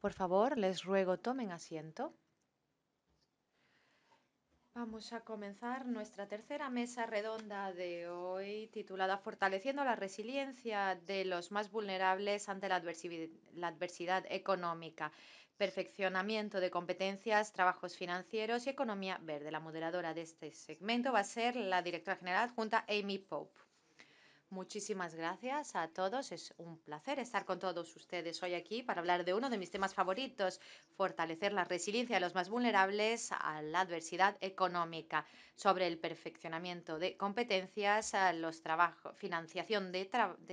Por favor, les ruego tomen asiento. Vamos a comenzar nuestra tercera mesa redonda de hoy titulada Fortaleciendo la resiliencia de los más vulnerables ante la, adversidad, económica, perfeccionamiento de competencias, trabajos financieros y economía verde. La moderadora de este segmento va a ser la directora general Junta Amy Pope. Muchísimas gracias a todos. Es un placer estar con todos ustedes hoy aquí para hablar de uno de mis temas favoritos, fortalecer la resiliencia de los más vulnerables a la adversidad económica, sobre el perfeccionamiento de competencias, a los financiación de,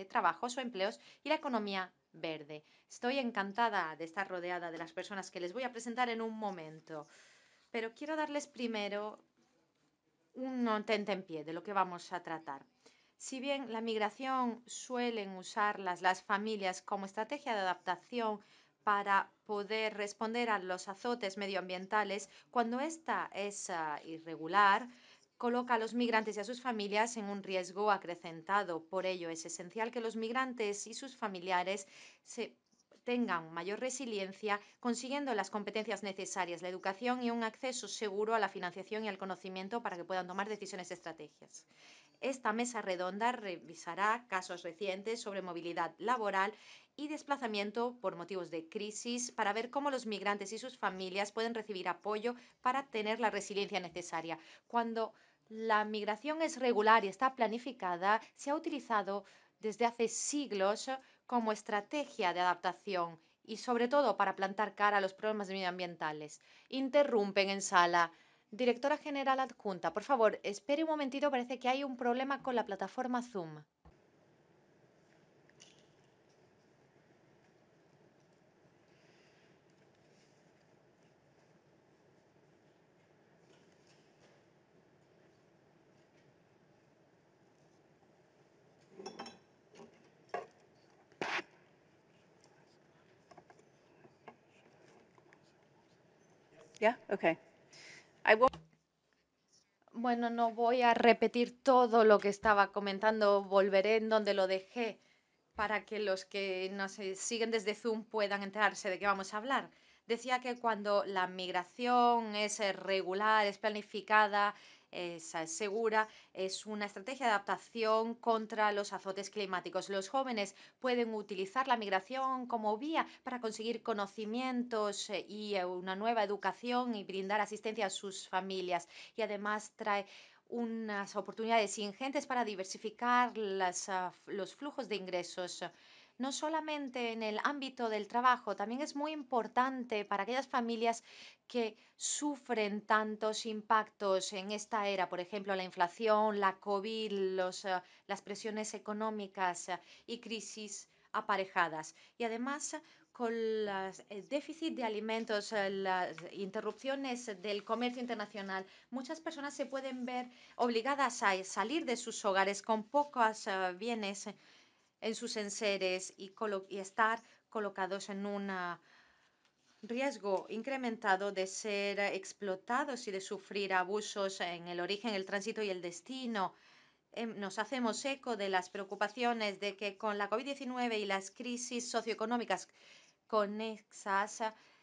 trabajos o empleos y la economía verde. Estoy encantada de estar rodeada de las personas que les voy a presentar en un momento, pero quiero darles primero un en pie de lo que vamos a tratar. Si bien la migración suelen usar las familias como estrategia de adaptación para poder responder a los azotes medioambientales, cuando esta es ah, irregular, coloca a los migrantes y a sus familias en un riesgo acrecentado. Por ello, es esencial que los migrantes y sus familiares se tengan mayor resiliencia, consiguiendo las competencias necesarias, la educación y un acceso seguro a la financiación y al conocimiento para que puedan tomar decisiones estratégicas esta mesa redonda revisará casos recientes sobre movilidad laboral y desplazamiento por motivos de crisis para ver cómo los migrantes y sus familias pueden recibir apoyo para tener la resiliencia necesaria. Cuando la migración es regular y está planificada, se ha utilizado desde hace siglos como estrategia de adaptación y sobre todo para plantar cara a los problemas medioambientales. Interrumpen en sala. Directora General Adjunta, por favor, espere un momentito, parece que hay un problema con la plataforma Zoom. Yeah, okay. Bueno, no voy a repetir todo lo que estaba comentando, volveré en donde lo dejé para que los que nos siguen desde Zoom puedan enterarse de qué vamos a hablar. Decía que cuando la migración es eh, regular, es planificada, es segura, es una estrategia de adaptación contra los azotes climáticos. Los jóvenes pueden utilizar la migración como vía para conseguir conocimientos eh, y eh, una nueva educación y brindar asistencia a sus familias. Y además trae unas oportunidades ingentes para diversificar ah, los flujos de ingresos no solamente en el ámbito del trabajo, también es muy importante para aquellas familias que sufren tantos impactos en esta era, por ejemplo, la inflación, la COVID, eh, las presiones económicas eh, y crisis aparejadas. Y además, con el déficit de alimentos, eh, las interrupciones del comercio internacional, muchas personas se pueden ver obligadas a salir de sus hogares con pocos bienes en sus enseres y, estar colocados en un riesgo incrementado de ser explotados y de sufrir abusos en el origen, el tránsito y el destino. Em, nos hacemos eco de las preocupaciones de que con la COVID-19 y las crisis socioeconómicas conexas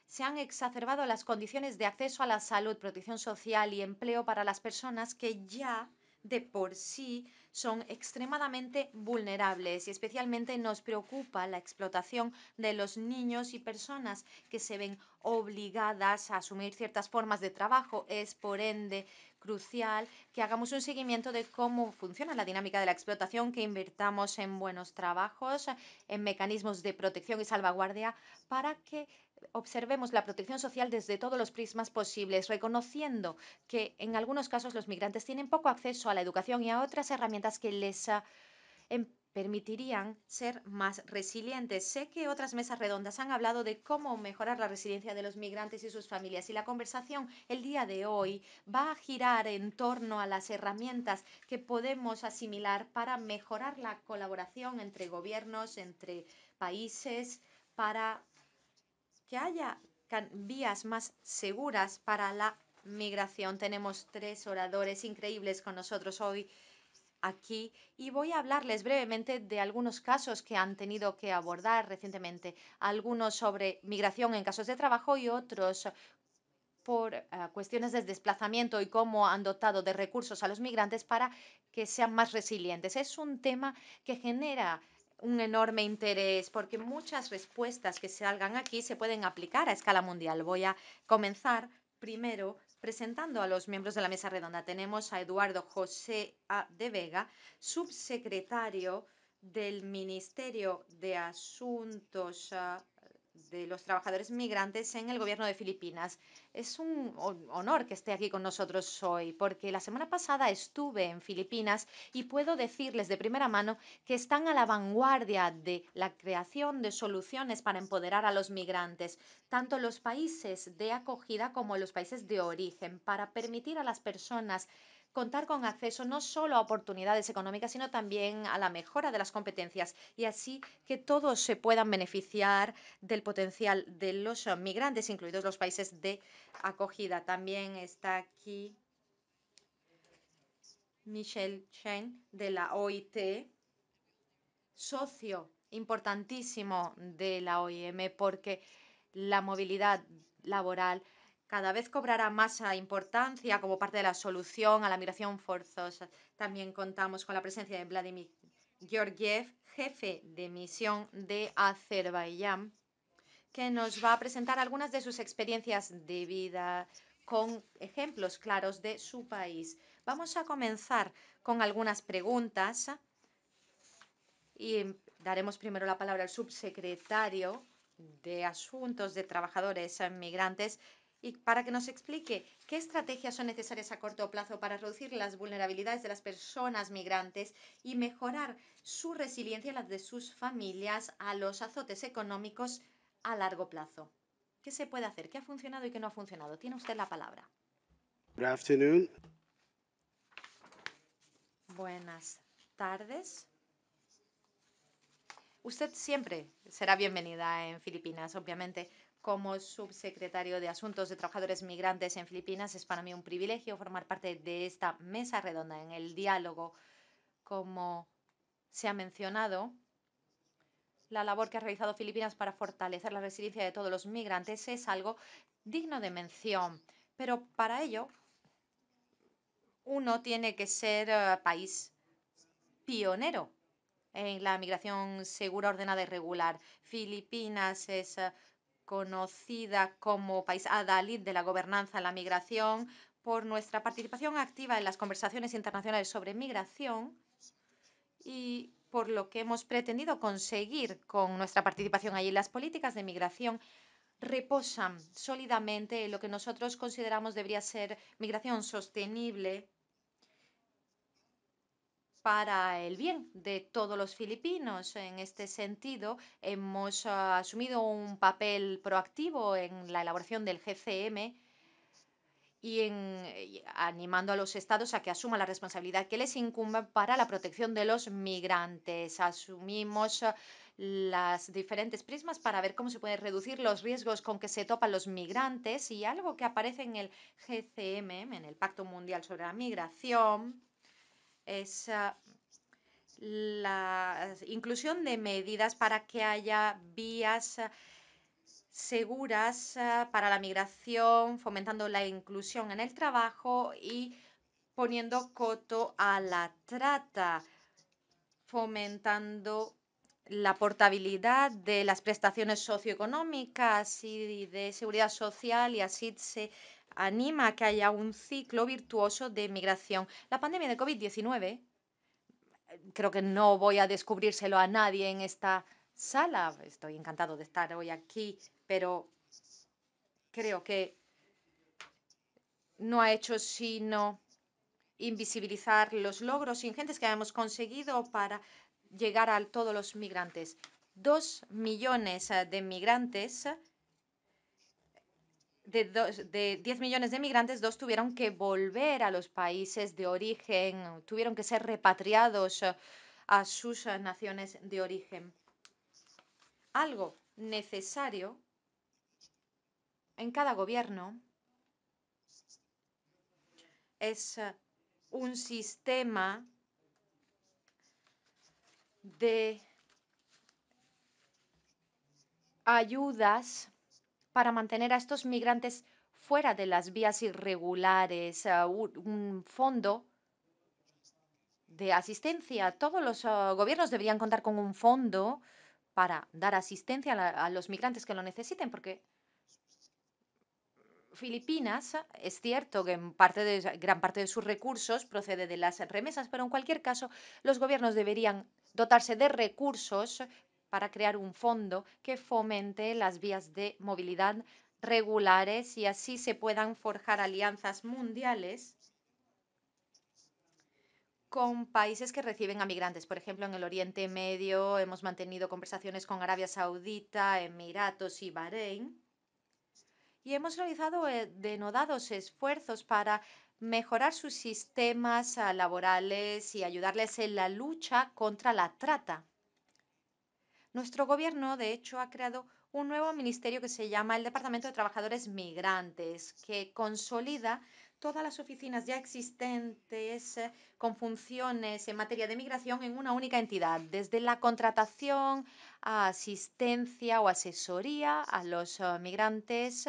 se han exacerbado las condiciones de acceso a la salud, protección social y empleo para las personas que ya de por sí son extremadamente vulnerables y especialmente nos preocupa la explotación de los niños y personas que se ven obligadas a asumir ciertas formas de trabajo. Es, por ende, crucial que hagamos un seguimiento de cómo funciona la dinámica de la explotación, que invirtamos en buenos trabajos, en mecanismos de protección y salvaguardia para que observemos la protección social desde todos los prismas posibles, reconociendo que en algunos casos los migrantes tienen poco acceso a la educación y a otras herramientas que les em, permitirían ser más resilientes. Sé que otras mesas redondas han hablado de cómo mejorar la resiliencia de los migrantes y sus familias y la conversación el día de hoy va a girar en torno a las herramientas que podemos asimilar para mejorar la colaboración entre gobiernos, entre países, para que haya vías más seguras para la migración. Tenemos tres oradores increíbles con nosotros hoy aquí y voy a hablarles brevemente de algunos casos que han tenido que abordar recientemente, algunos sobre migración en casos de trabajo y otros por eh, cuestiones de desplazamiento y cómo han dotado de recursos a los migrantes para que sean más resilientes. Es un tema que genera un enorme interés porque muchas respuestas que salgan aquí se pueden aplicar a escala mundial. Voy a comenzar primero presentando a los miembros de la mesa redonda. Tenemos a Eduardo José a. de Vega, subsecretario del Ministerio de Asuntos ah, de los trabajadores migrantes en el gobierno de Filipinas. Es un honor que esté aquí con nosotros hoy, porque la semana pasada estuve en Filipinas y puedo decirles de primera mano que están a la vanguardia de la creación de soluciones para empoderar a los migrantes, tanto los países de acogida como los países de origen, para permitir a las personas contar con acceso no solo a oportunidades económicas, sino también a la mejora de las competencias y así que todos se puedan beneficiar del potencial de los migrantes, incluidos los países de acogida. También está aquí Michelle Chen de la OIT, socio importantísimo de la OIM porque la movilidad laboral cada vez cobrará más importancia como parte de la solución a la migración forzosa. También contamos con la presencia de Vladimir Georgiev, jefe de misión de Azerbaiyán, que nos va a presentar algunas de sus experiencias de vida con ejemplos claros de su país. Vamos a comenzar con algunas preguntas y daremos primero la palabra al subsecretario de Asuntos de Trabajadores Migrantes y para que nos explique qué estrategias son necesarias a corto plazo para reducir las vulnerabilidades de las personas migrantes y mejorar su resiliencia y la de sus familias a los azotes económicos a largo plazo. ¿Qué se puede hacer? ¿Qué ha funcionado y qué no ha funcionado? Tiene usted la palabra. Good afternoon. Buenas tardes. Usted siempre será bienvenida en Filipinas, obviamente. Como subsecretario de Asuntos de Trabajadores Migrantes en Filipinas, es para mí un privilegio formar parte de esta mesa redonda en el diálogo. Como se ha mencionado, la labor que ha realizado Filipinas para fortalecer la resiliencia de todos los migrantes es algo digno de mención. Pero para ello, uno tiene que ser eh, país pionero en la migración segura, ordenada y regular. Filipinas es eh, conocida como país adalid de la gobernanza, la migración, por nuestra participación activa en las conversaciones internacionales sobre migración y por lo que hemos pretendido conseguir con nuestra participación allí. Las políticas de migración reposan sólidamente en lo que nosotros consideramos debería ser migración sostenible para el bien de todos los filipinos. En este sentido, hemos ah, asumido un papel proactivo en la elaboración del GCM y animando a los estados a que asuman la responsabilidad que les incumbe para la protección de los migrantes. Asumimos ah, las diferentes prismas para ver cómo se pueden reducir los riesgos con que se topan los migrantes y algo que aparece en el GCM, en el Pacto Mundial sobre la Migración, es la inclusión de medidas para que haya vías eh, seguras eh, para la migración, fomentando la inclusión en el trabajo y poniendo coto a la trata, fomentando la portabilidad de las prestaciones socioeconómicas y de seguridad social y así se anima a que haya un ciclo virtuoso de migración. La pandemia de COVID-19, eh, creo que no voy a descubrírselo a nadie en esta sala, estoy encantado de estar hoy aquí, pero creo que no ha hecho sino invisibilizar los logros ingentes que hemos conseguido para llegar a todos los migrantes. Dos millones eh, de migrantes de, 10 millones de migrantes, dos tuvieron que volver a los países de origen, tuvieron que ser repatriados eh, a sus eh, naciones de origen. Algo necesario en cada gobierno es eh, un sistema de ayudas para mantener a estos migrantes fuera de las vías irregulares, ah, un fondo de asistencia. Todos los ah, gobiernos deberían contar con un fondo para dar asistencia a, los migrantes que lo necesiten, porque Filipinas es cierto que gran parte de sus recursos procede de las remesas, pero en cualquier caso los gobiernos deberían dotarse de recursos para crear un fondo que fomente las vías de movilidad regulares y así se puedan forjar alianzas mundiales con países que reciben a migrantes. Por ejemplo, en el Oriente Medio hemos mantenido conversaciones con Arabia Saudita, Emiratos y Bahrein. Y hemos realizado eh, denodados esfuerzos para mejorar sus sistemas ah, laborales y ayudarles en la lucha contra la trata. Nuestro gobierno, de hecho, ha creado un nuevo ministerio que se llama el Departamento de Trabajadores Migrantes, que consolida todas las oficinas ya existentes eh, con funciones en materia de migración en una única entidad, desde la contratación a asistencia o asesoría a los eh, migrantes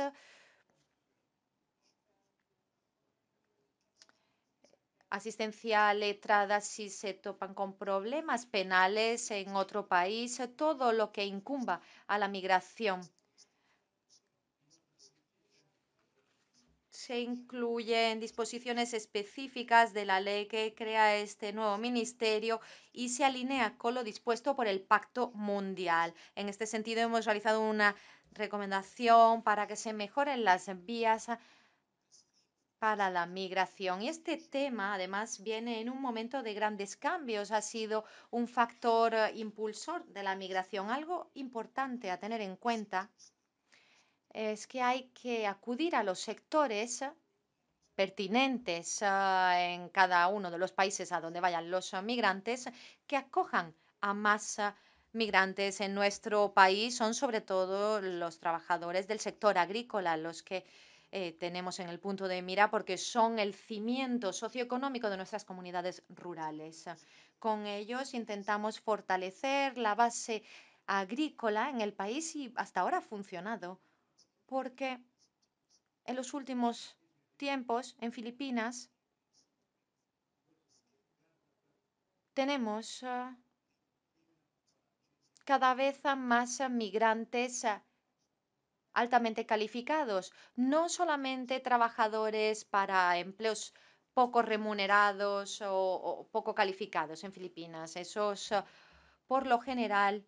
asistencia letrada si se topan con problemas penales en otro país, eh, todo lo que incumba a la migración. Se incluyen disposiciones específicas de la ley que crea este nuevo ministerio y se alinea con lo dispuesto por el Pacto Mundial. En este sentido, hemos realizado una recomendación para que se mejoren las vías para la migración. Y este tema, además, viene en un momento de grandes cambios. Ha sido un factor eh, impulsor de la migración. Algo importante a tener en cuenta es que hay que acudir a los sectores pertinentes eh, en cada uno de los países a donde vayan los migrantes que acojan a más eh, migrantes en nuestro país. Son sobre todo los trabajadores del sector agrícola los que eh, tenemos en el punto de mira porque son el cimiento socioeconómico de nuestras comunidades rurales. Con ellos intentamos fortalecer la base agrícola en el país y hasta ahora ha funcionado porque en los últimos tiempos en Filipinas tenemos ah, cada vez más migrantes ah, altamente calificados, no solamente trabajadores para empleos poco remunerados o, poco calificados en Filipinas. Esos, ah, por lo general,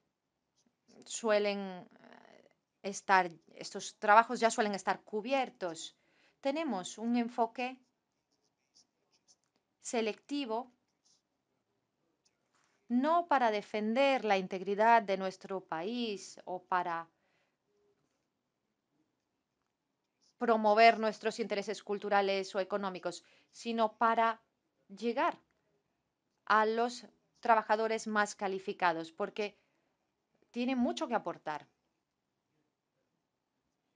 suelen eh, estar, estos trabajos ya suelen estar cubiertos. Tenemos un enfoque selectivo no para defender la integridad de nuestro país o para promover nuestros intereses culturales o económicos, sino para llegar a los trabajadores más calificados, porque tienen mucho que aportar.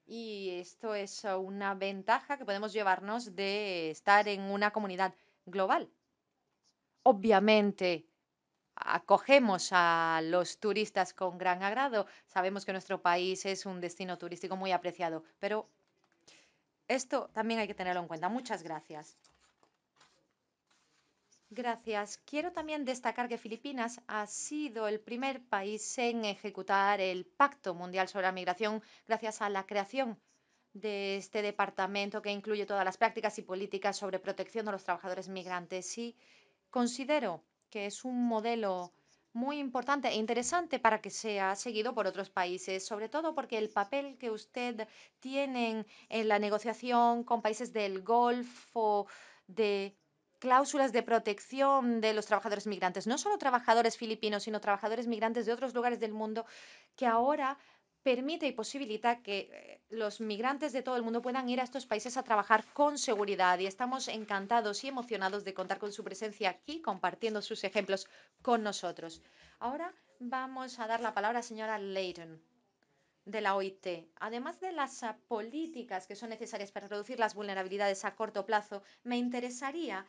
Y esto es una ventaja que podemos llevarnos de estar en una comunidad global. Obviamente, acogemos a los turistas con gran agrado. Sabemos que nuestro país es un destino turístico muy apreciado, pero esto también hay que tenerlo en cuenta. Muchas gracias. Gracias. Quiero también destacar que Filipinas ha sido el primer país en ejecutar el Pacto Mundial sobre la Migración gracias a la creación de este departamento que incluye todas las prácticas y políticas sobre protección de los trabajadores migrantes. Y considero que es un modelo muy importante e interesante para que sea seguido por otros países, sobre todo porque el papel que usted tiene en la negociación con países del Golfo de cláusulas de protección de los trabajadores migrantes, no solo trabajadores filipinos, sino trabajadores migrantes de otros lugares del mundo que ahora permite y posibilita que eh, los migrantes de todo el mundo puedan ir a estos países a trabajar con seguridad y estamos encantados y emocionados de contar con su presencia aquí compartiendo sus ejemplos con nosotros. Ahora vamos a dar la palabra a señora Leighton de la OIT. Además de las ah, políticas que son necesarias para reducir las vulnerabilidades a corto plazo, me interesaría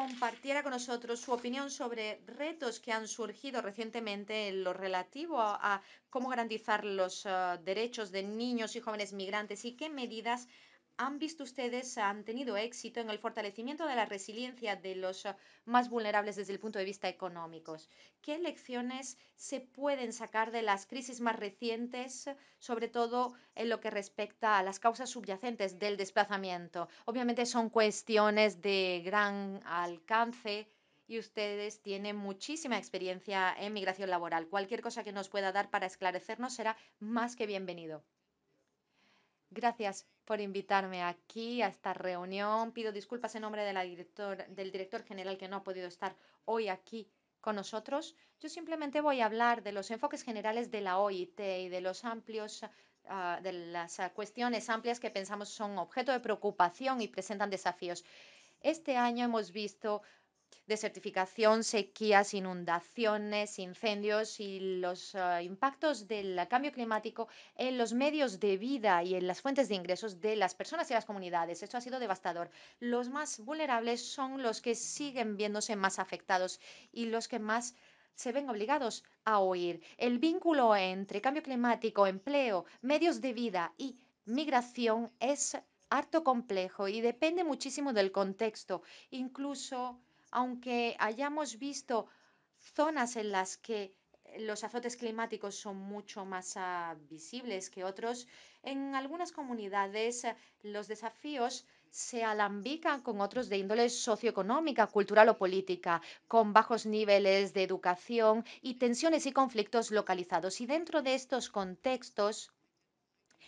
compartiera con nosotros su opinión sobre retos que han surgido recientemente en lo relativo a, cómo garantizar los eh, derechos de niños y jóvenes migrantes y qué medidas han visto ustedes, han tenido éxito en el fortalecimiento de la resiliencia de los ah, más vulnerables desde el punto de vista económico. ¿Qué lecciones se pueden sacar de las crisis más recientes, sobre todo en lo que respecta a las causas subyacentes del desplazamiento? Obviamente son cuestiones de gran alcance y ustedes tienen muchísima experiencia en migración laboral. Cualquier cosa que nos pueda dar para esclarecernos será más que bienvenido. Gracias por invitarme aquí a esta reunión. Pido disculpas en nombre de la del director general que no ha podido estar hoy aquí con nosotros. Yo simplemente voy a hablar de los enfoques generales de la OIT y de los amplios ah, de las cuestiones amplias que pensamos son objeto de preocupación y presentan desafíos. Este año hemos visto desertificación, sequías, inundaciones, incendios y los eh, impactos del cambio climático en los medios de vida y en las fuentes de ingresos de las personas y las comunidades. Esto ha sido devastador. Los más vulnerables son los que siguen viéndose más afectados y los que más se ven obligados a huir. El vínculo entre cambio climático, empleo, medios de vida y migración es harto complejo y depende muchísimo del contexto, incluso aunque hayamos visto zonas en las que eh, los azotes climáticos son mucho más ah, visibles que otros, en algunas comunidades eh, los desafíos se alambican con otros de índole socioeconómica, cultural o política, con bajos niveles de educación y tensiones y conflictos localizados. Y dentro de estos contextos,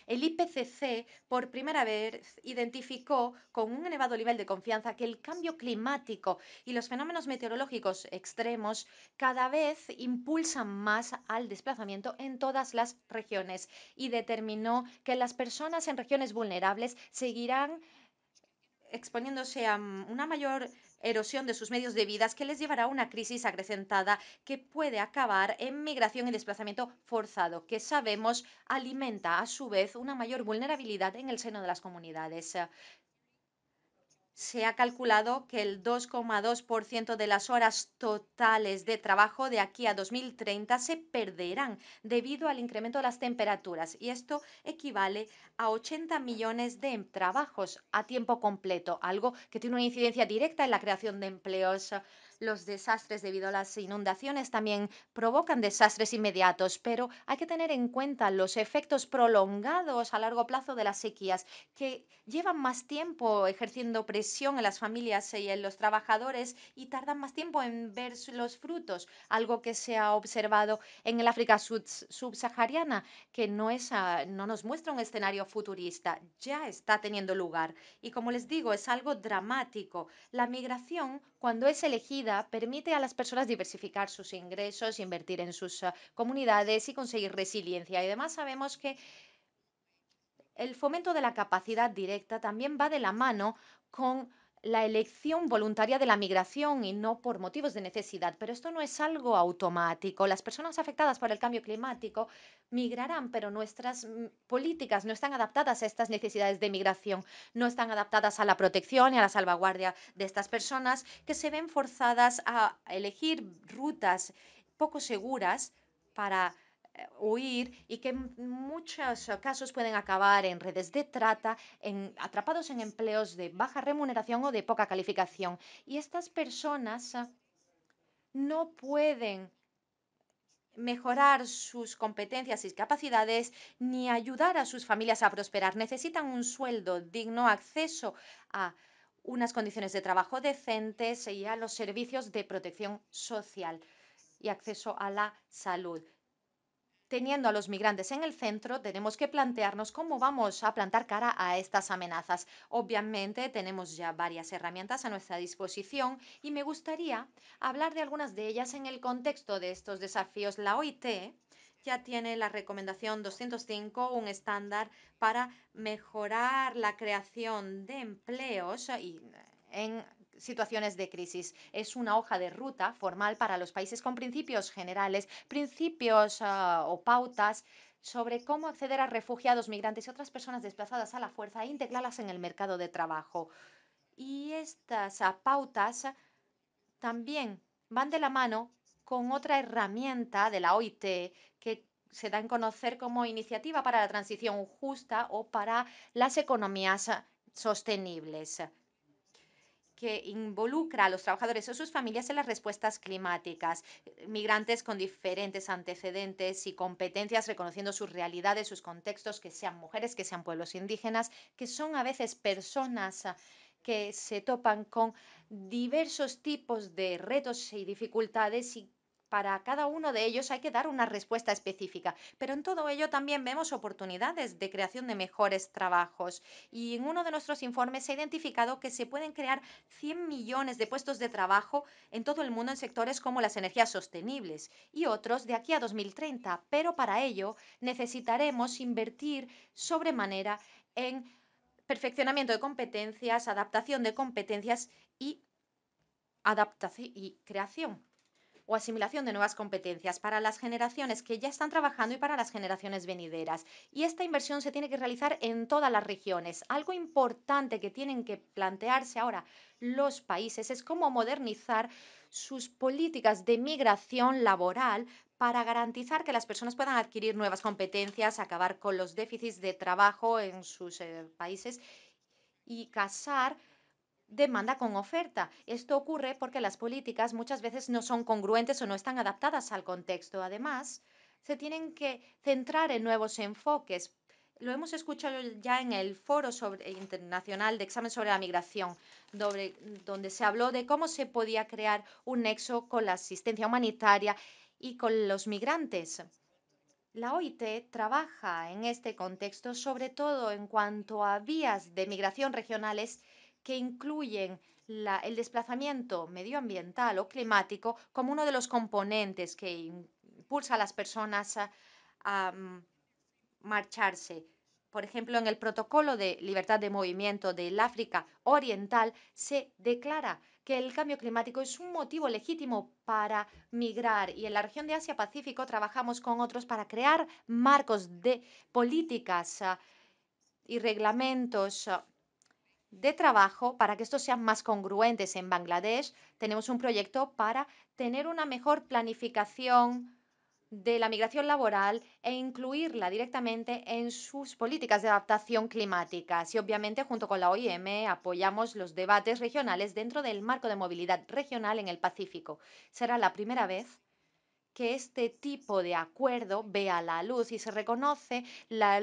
el IPCC por primera vez identificó con un elevado nivel de confianza que el cambio climático y los fenómenos meteorológicos extremos cada vez impulsan más al desplazamiento en todas las regiones y determinó que las personas en regiones vulnerables seguirán exponiéndose a una mayor erosión de sus medios de vida que les llevará a una crisis acrecentada que puede acabar en migración y desplazamiento forzado, que sabemos alimenta a su vez una mayor vulnerabilidad en el seno de las comunidades se ha calculado que el 2,2% de las horas totales de trabajo de aquí a 2030 se perderán debido al incremento de las temperaturas y esto equivale a 80 millones de trabajos a tiempo completo, algo que tiene una incidencia directa en la creación de empleos los desastres debido a las inundaciones también provocan desastres inmediatos, pero hay que tener en cuenta los efectos prolongados a largo plazo de las sequías, que llevan más tiempo ejerciendo presión en las familias y en los trabajadores y tardan más tiempo en ver los frutos, algo que se ha observado en el África subsahariana, que no, no nos muestra un escenario futurista, ya está teniendo lugar. Y como les digo, es algo dramático. La migración cuando es elegida, permite a las personas diversificar sus ingresos, invertir en sus ah, comunidades y conseguir resiliencia. Y además sabemos que el fomento de la capacidad directa también va de la mano con la elección voluntaria de la migración y no por motivos de necesidad, pero esto no es algo automático. Las personas afectadas por el cambio climático migrarán, pero nuestras mm, políticas no están adaptadas a estas necesidades de migración, no están adaptadas a la protección y a la salvaguardia de estas personas que se ven forzadas a elegir rutas poco seguras para huir y que en muchos casos pueden acabar en redes de trata, en, atrapados en empleos de baja remuneración o de poca calificación. Y estas personas ah, no pueden mejorar sus competencias y capacidades ni ayudar a sus familias a prosperar. Necesitan un sueldo digno, acceso a unas condiciones de trabajo decentes y a los servicios de protección social y acceso a la salud. Teniendo a los migrantes en el centro, tenemos que plantearnos cómo vamos a plantar cara a estas amenazas. Obviamente tenemos ya varias herramientas a nuestra disposición y me gustaría hablar de algunas de ellas en el contexto de estos desafíos. La OIT ya tiene la recomendación 205, un estándar para mejorar la creación de empleos y en situaciones de crisis. Es una hoja de ruta formal para los países con principios generales, principios ah, o pautas sobre cómo acceder a refugiados, migrantes y otras personas desplazadas a la fuerza e integrarlas en el mercado de trabajo. Y estas ah, pautas también van de la mano con otra herramienta de la OIT que se da en conocer como iniciativa para la transición justa o para las economías ah, sostenibles que involucra a los trabajadores o sus familias en las respuestas climáticas. Eh, migrantes con diferentes antecedentes y competencias, reconociendo sus realidades, sus contextos, que sean mujeres, que sean pueblos indígenas, que son a veces personas ah, que se topan con diversos tipos de retos y dificultades y para cada uno de ellos hay que dar una respuesta específica, pero en todo ello también vemos oportunidades de creación de mejores trabajos. Y en uno de nuestros informes se ha identificado que se pueden crear 100 millones de puestos de trabajo en todo el mundo en sectores como las energías sostenibles y otros de aquí a 2030, pero para ello necesitaremos invertir sobremanera en perfeccionamiento de competencias, adaptación de competencias y, adaptación y creación o asimilación de nuevas competencias para las generaciones que ya están trabajando y para las generaciones venideras. Y esta inversión se tiene que realizar en todas las regiones. Algo importante que tienen que plantearse ahora los países es cómo modernizar sus políticas de migración laboral para garantizar que las personas puedan adquirir nuevas competencias, acabar con los déficits de trabajo en sus eh, países y casar demanda con oferta. Esto ocurre porque las políticas muchas veces no son congruentes o no están adaptadas al contexto. Además, se tienen que centrar en nuevos enfoques. Lo hemos escuchado ya en el Foro Internacional de Examen sobre la Migración, donde se habló de cómo se podía crear un nexo con la asistencia humanitaria y con los migrantes. La OIT trabaja en este contexto sobre todo en cuanto a vías de migración regionales que incluyen el desplazamiento medioambiental o climático como uno de los componentes que impulsa a las personas a mm, marcharse. Por ejemplo, en el protocolo de libertad de movimiento del África Oriental se declara que el cambio climático es un motivo legítimo para migrar y en la región de Asia-Pacífico trabajamos con otros para crear marcos de políticas ah, y reglamentos ah, de trabajo para que estos sean más congruentes. En Bangladesh tenemos un proyecto para tener una mejor planificación de la migración laboral e incluirla directamente en sus políticas de adaptación climática. Y obviamente, junto con la OIM, apoyamos los debates regionales dentro del marco de movilidad regional en el Pacífico. Será la primera vez que este tipo de acuerdo vea la luz y se reconoce la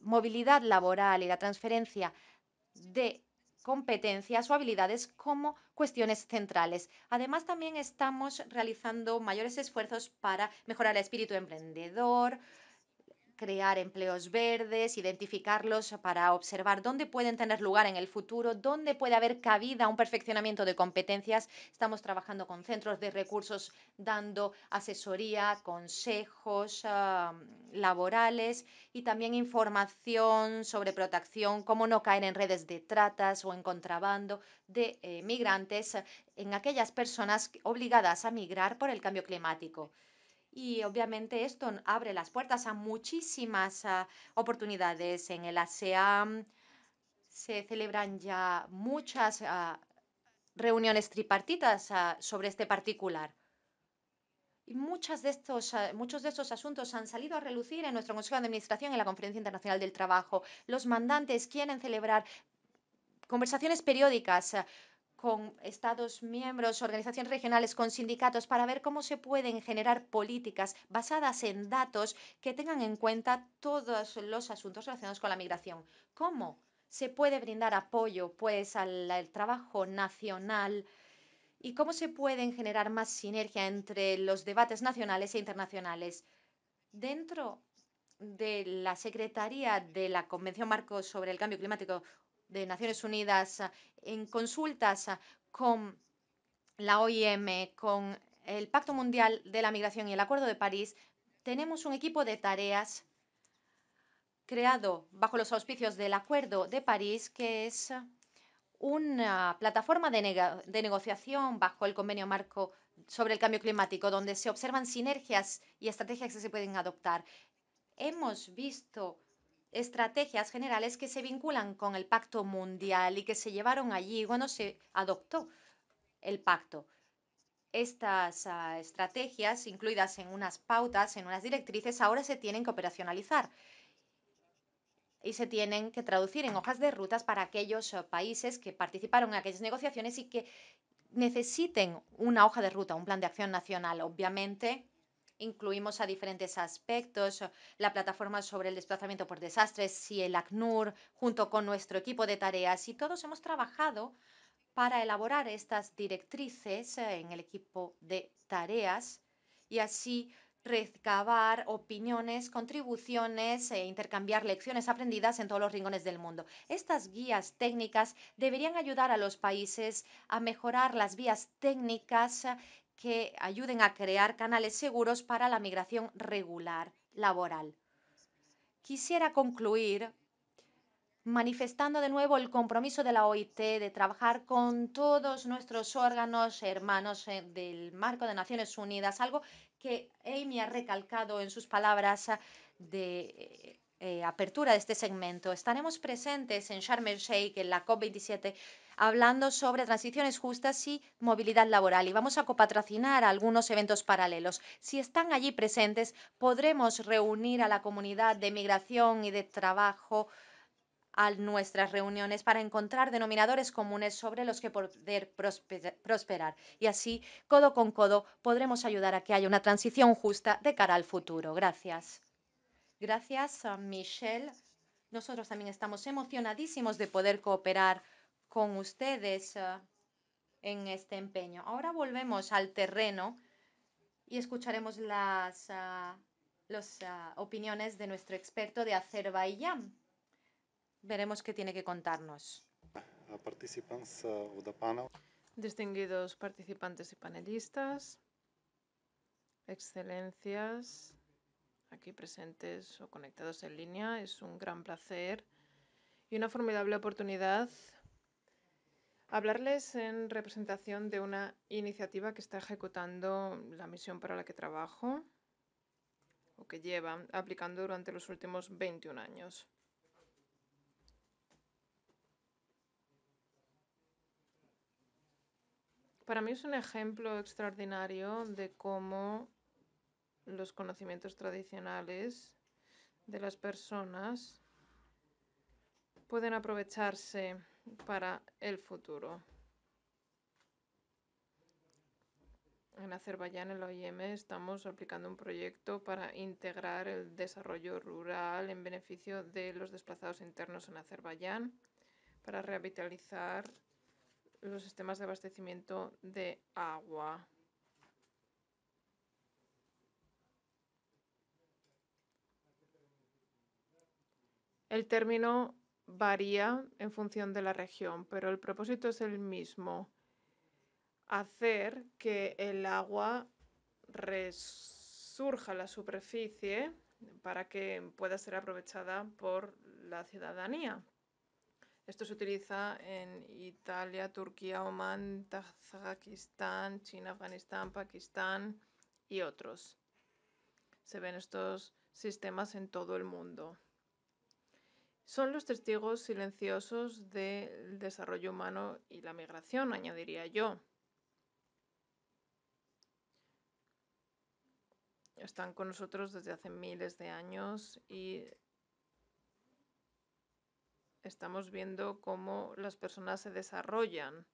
movilidad laboral y la transferencia de competencias o habilidades como cuestiones centrales. Además, también estamos realizando mayores esfuerzos para mejorar el espíritu emprendedor, crear empleos verdes, identificarlos para observar dónde pueden tener lugar en el futuro, dónde puede haber cabida un perfeccionamiento de competencias. Estamos trabajando con centros de recursos dando asesoría, consejos laborales y también información sobre protección, cómo no caer en redes de tratas o en contrabando de eh, migrantes en aquellas personas obligadas a migrar por el cambio climático y obviamente esto abre las puertas a muchísimas ah, oportunidades. En el ASEAN mm, se celebran ya muchas ah, reuniones tripartitas ah, sobre este particular. Y de estos, muchos de estos asuntos han salido a relucir en nuestro Consejo de Administración en la Conferencia Internacional del Trabajo. Los mandantes quieren celebrar conversaciones periódicas con Estados miembros, organizaciones regionales, con sindicatos, para ver cómo se pueden generar políticas basadas en datos que tengan en cuenta todos los asuntos relacionados con la migración. ¿Cómo se puede brindar apoyo pues, al, trabajo nacional? ¿Y cómo se pueden generar más sinergia entre los debates nacionales e internacionales? Dentro de la Secretaría de la Convención Marco sobre el Cambio Climático de Naciones Unidas ah, en consultas ah, con la OIM, con el Pacto Mundial de la Migración y el Acuerdo de París, tenemos un equipo de tareas creado bajo los auspicios del Acuerdo de París, que es ah, una plataforma de, negociación bajo el convenio marco sobre el cambio climático, donde se observan sinergias y estrategias que se pueden adoptar. Hemos visto estrategias generales que se vinculan con el pacto mundial y que se llevaron allí cuando se adoptó el pacto. Estas ah, estrategias, incluidas en unas pautas, en unas directrices, ahora se tienen que operacionalizar y se tienen que traducir en hojas de rutas para aquellos ah, países que participaron en aquellas negociaciones y que necesiten una hoja de ruta, un plan de acción nacional. Obviamente, incluimos a diferentes aspectos, la plataforma sobre el desplazamiento por desastres y el ACNUR, junto con nuestro equipo de tareas. Y todos hemos trabajado para elaborar estas directrices eh, en el equipo de tareas y así recabar opiniones, contribuciones e intercambiar lecciones aprendidas en todos los rincones del mundo. Estas guías técnicas deberían ayudar a los países a mejorar las vías técnicas que ayuden a crear canales seguros para la migración regular laboral. Quisiera concluir manifestando de nuevo el compromiso de la OIT de trabajar con todos nuestros órganos hermanos eh, del marco de Naciones Unidas, algo que Amy ha recalcado en sus palabras de eh, eh, apertura de este segmento. Estaremos presentes en Sharm el Sheikh, en la COP27, hablando sobre transiciones justas y movilidad laboral y vamos a copatrocinar algunos eventos paralelos. Si están allí presentes, podremos reunir a la comunidad de migración y de trabajo a nuestras reuniones para encontrar denominadores comunes sobre los que poder prosperar. Y así, codo con codo, podremos ayudar a que haya una transición justa de cara al futuro. Gracias. Gracias, Michelle. Nosotros también estamos emocionadísimos de poder cooperar con ustedes ah, en este empeño. Ahora volvemos al terreno y escucharemos las ah, ah, opiniones de nuestro experto de Azerbaiyán. Veremos qué tiene que contarnos. Distinguidos participantes y panelistas, excelencias, aquí presentes o conectados en línea, es un gran placer y una formidable oportunidad hablarles en representación de una iniciativa que está ejecutando la misión para la que trabajo o que lleva aplicando durante los últimos 21 años. Para mí es un ejemplo extraordinario de cómo los conocimientos tradicionales de las personas pueden aprovecharse para el futuro. En Azerbaiyán, en la OIM, estamos aplicando un proyecto para integrar el desarrollo rural en beneficio de los desplazados internos en Azerbaiyán, para revitalizar los sistemas de abastecimiento de agua. El término varía en función de la región, pero el propósito es el mismo. Hacer que el agua resurja a la superficie para que pueda ser aprovechada por la ciudadanía. Esto se utiliza en Italia, Turquía, Oman, Tajikistán, China, Afganistán, Pakistán y otros. Se ven estos sistemas en todo el mundo. Son los testigos silenciosos del desarrollo humano y la migración, añadiría yo. Están con nosotros desde hace miles de años y estamos viendo cómo las personas se desarrollan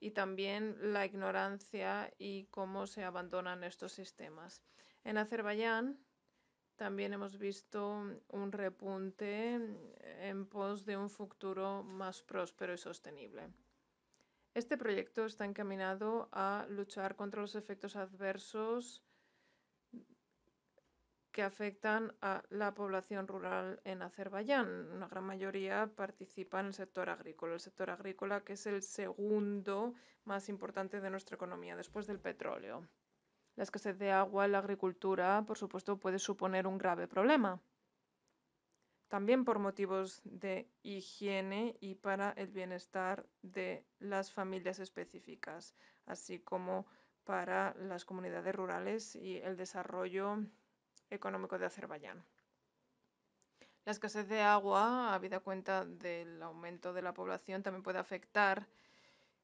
y también la ignorancia y cómo se abandonan estos sistemas. En Azerbaiyán, también hemos visto un repunte en pos de un futuro más próspero y sostenible. Este proyecto está encaminado a luchar contra los efectos adversos que afectan a la población rural en Azerbaiyán. Una gran mayoría participa en el sector agrícola, el sector agrícola que es el segundo más importante de nuestra economía después del petróleo. La escasez de agua en la agricultura, por supuesto, puede suponer un grave problema, también por motivos de higiene y para el bienestar de las familias específicas, así como para las comunidades rurales y el desarrollo económico de Azerbaiyán. La escasez de agua, habida cuenta del aumento de la población, también puede afectar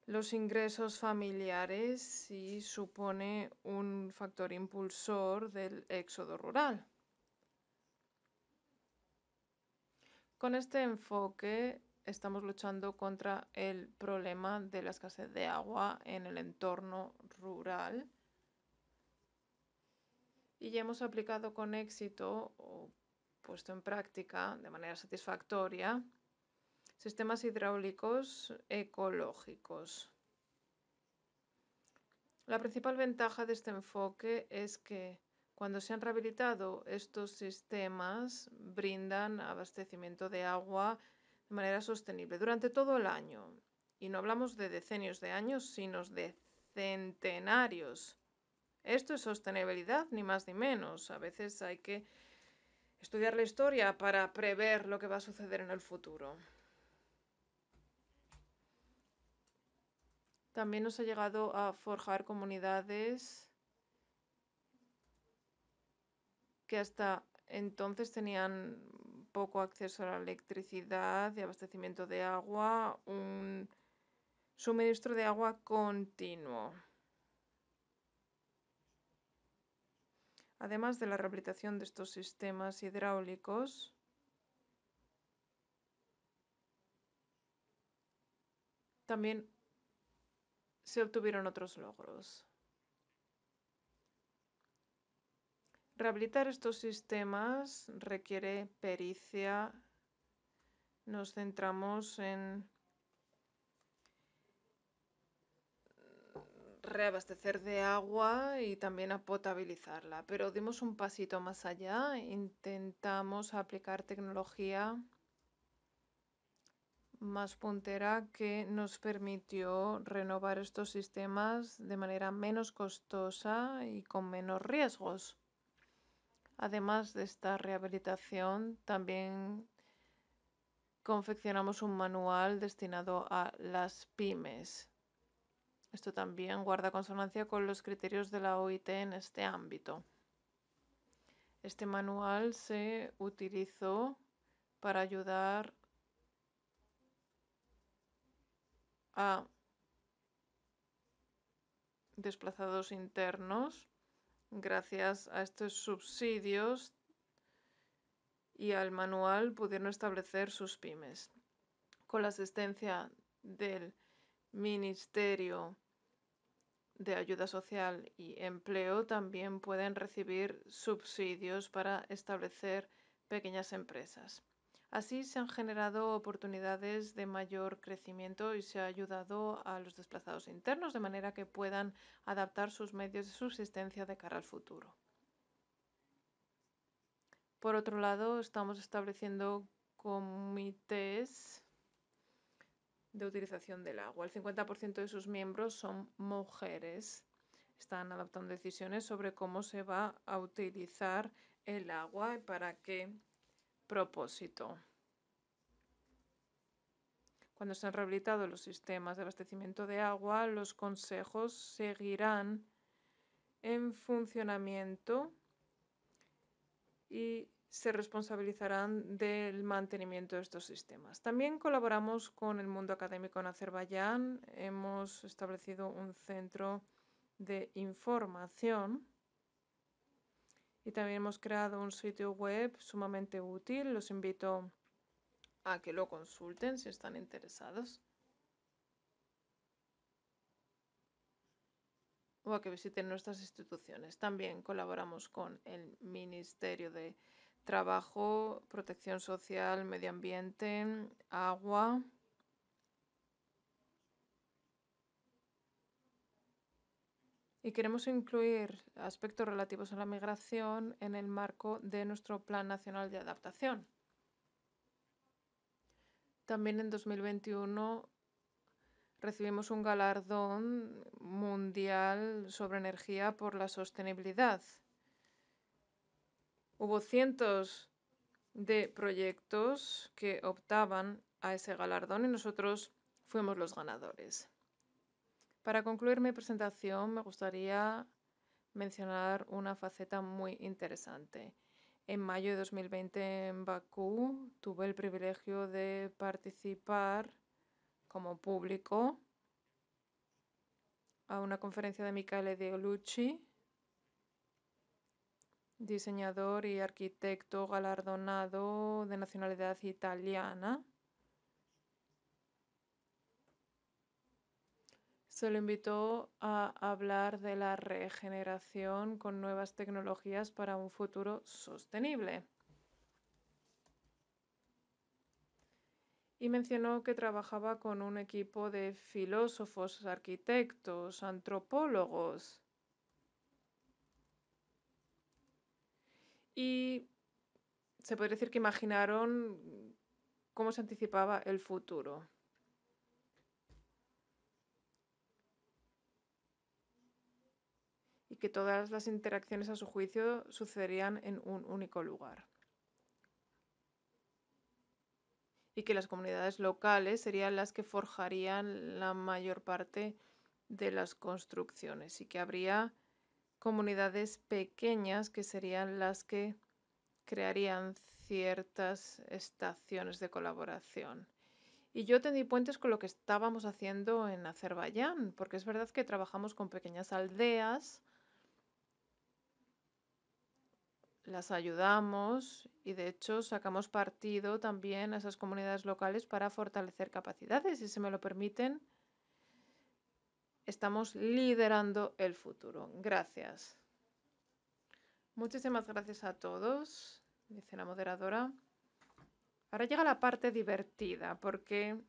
los ingresos familiares y supone un factor impulsor del éxodo rural. Con este enfoque estamos luchando contra el problema de la escasez de agua en el entorno rural y ya hemos aplicado con éxito o puesto en práctica de manera satisfactoria sistemas hidráulicos ecológicos. La principal ventaja de este enfoque es que cuando se han rehabilitado estos sistemas brindan abastecimiento de agua de manera sostenible durante todo el año. Y no hablamos de decenios de años, sino de centenarios. Esto es sostenibilidad, ni más ni menos. A veces hay que estudiar la historia para prever lo que va a suceder en el futuro. También nos ha llegado a forjar comunidades que hasta entonces tenían poco acceso a la electricidad y abastecimiento de agua, un suministro de agua continuo. Además de la rehabilitación de estos sistemas hidráulicos, también se obtuvieron otros logros. Rehabilitar estos sistemas requiere pericia. Nos centramos en reabastecer de agua y también a potabilizarla, pero dimos un pasito más allá, intentamos aplicar tecnología más puntera que nos permitió renovar estos sistemas de manera menos costosa y con menos riesgos. Además de esta rehabilitación, también confeccionamos un manual destinado a las pymes. Esto también guarda consonancia con los criterios de la OIT en este ámbito. Este manual se utilizó para ayudar a desplazados internos gracias a estos subsidios y al manual pudieron establecer sus pymes. Con la asistencia del Ministerio de Ayuda Social y Empleo también pueden recibir subsidios para establecer pequeñas empresas. Así se han generado oportunidades de mayor crecimiento y se ha ayudado a los desplazados internos de manera que puedan adaptar sus medios de subsistencia de cara al futuro. Por otro lado, estamos estableciendo comités de utilización del agua. El 50% de sus miembros son mujeres. Están adoptando decisiones sobre cómo se va a utilizar el agua y para qué propósito. Cuando se han rehabilitado los sistemas de abastecimiento de agua, los consejos seguirán en funcionamiento y se responsabilizarán del mantenimiento de estos sistemas. También colaboramos con el mundo académico en Azerbaiyán. Hemos establecido un centro de información y también hemos creado un sitio web sumamente útil. Los invito a que lo consulten si están interesados. o a que visiten nuestras instituciones. También colaboramos con el Ministerio de Trabajo, Protección Social, Medio Ambiente, Agua y queremos incluir aspectos relativos a la migración en el marco de nuestro Plan Nacional de Adaptación. También en 2021 recibimos un galardón mundial sobre energía por la sostenibilidad. Hubo cientos de proyectos que optaban a ese galardón y nosotros fuimos los ganadores. Para concluir mi presentación, me gustaría mencionar una faceta muy interesante. En mayo de 2020 en Bakú tuve el privilegio de participar como público a una conferencia de Michele Diolucci, diseñador y arquitecto galardonado de nacionalidad italiana Se lo invitó a hablar de la regeneración con nuevas tecnologías para un futuro sostenible. Y mencionó que trabajaba con un equipo de filósofos, arquitectos, antropólogos. Y se podría decir que imaginaron cómo se anticipaba el futuro. que todas las interacciones a su juicio sucederían en un único lugar. Y que las comunidades locales serían las que forjarían la mayor parte de las construcciones y que habría comunidades pequeñas que serían las que crearían ciertas estaciones de colaboración. Y yo tendí puentes con lo que estábamos haciendo en Azerbaiyán, porque es verdad que trabajamos con pequeñas aldeas las ayudamos y de hecho sacamos partido también a esas comunidades locales para fortalecer capacidades, si se me lo permiten. Estamos liderando el futuro. Gracias. Muchísimas gracias a todos, dice la moderadora. Ahora llega la parte divertida, porque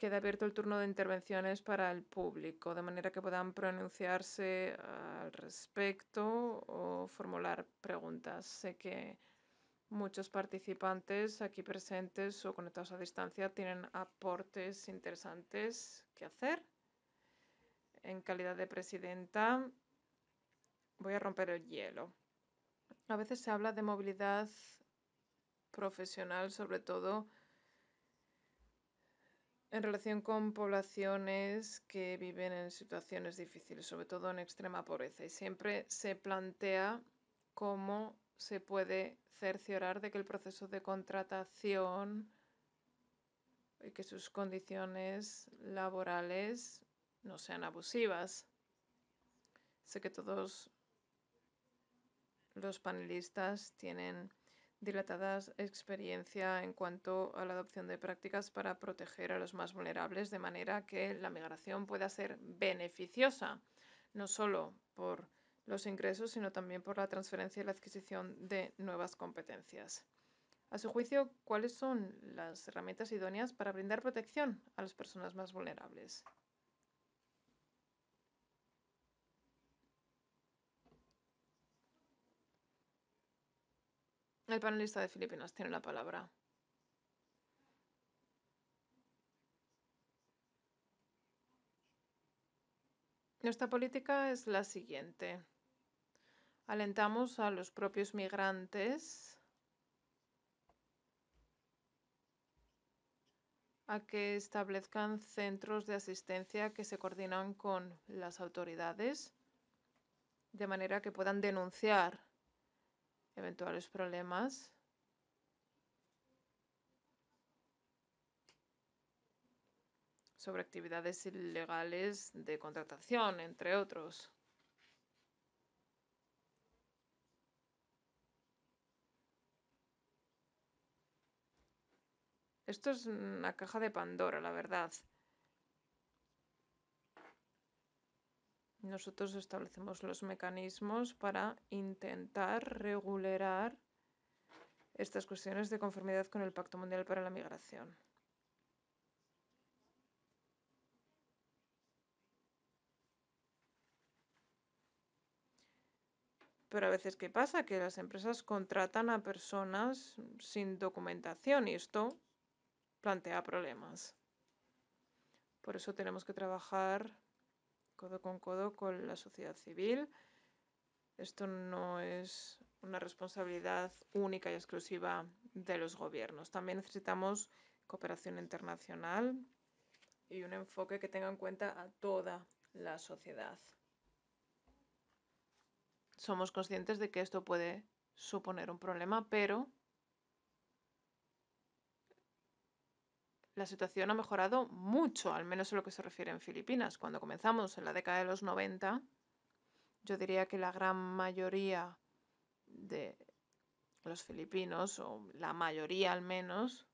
queda abierto el turno de intervenciones para el público, de manera que puedan pronunciarse al respecto o formular preguntas. Sé que muchos participantes aquí presentes o conectados a distancia tienen aportes interesantes que hacer. En calidad de presidenta, voy a romper el hielo. A veces se habla de movilidad profesional, sobre todo en relación con poblaciones que viven en situaciones difíciles, sobre todo en extrema pobreza. Y siempre se plantea cómo se puede cerciorar de que el proceso de contratación y que sus condiciones laborales no sean abusivas. Sé que todos los panelistas tienen dilatadas experiencia en cuanto a la adopción de prácticas para proteger a los más vulnerables, de manera que la migración pueda ser beneficiosa, no solo por los ingresos, sino también por la transferencia y la adquisición de nuevas competencias. A su juicio, ¿cuáles son las herramientas idóneas para brindar protección a las personas más vulnerables? El panelista de Filipinas tiene la palabra. Nuestra política es la siguiente. Alentamos a los propios migrantes a que establezcan centros de asistencia que se coordinan con las autoridades, de manera que puedan denunciar eventuales problemas. sobre actividades ilegales de contratación, entre otros. Esto es una caja de Pandora, la verdad. nosotros establecemos los mecanismos para intentar regular estas cuestiones de conformidad con el Pacto Mundial para la Migración. Pero a veces, ¿qué pasa? Que las empresas contratan a personas sin documentación y esto plantea problemas. Por eso tenemos que trabajar codo con codo con la sociedad civil. Esto no es una responsabilidad única y exclusiva de los gobiernos. También necesitamos cooperación internacional y un enfoque que tenga en cuenta a toda la sociedad. Somos conscientes de que esto puede suponer un problema, pero la situación ha mejorado mucho, al menos en lo que se refiere en Filipinas. Cuando comenzamos en la década de los 90, yo diría que la gran mayoría de los filipinos, o la mayoría al menos,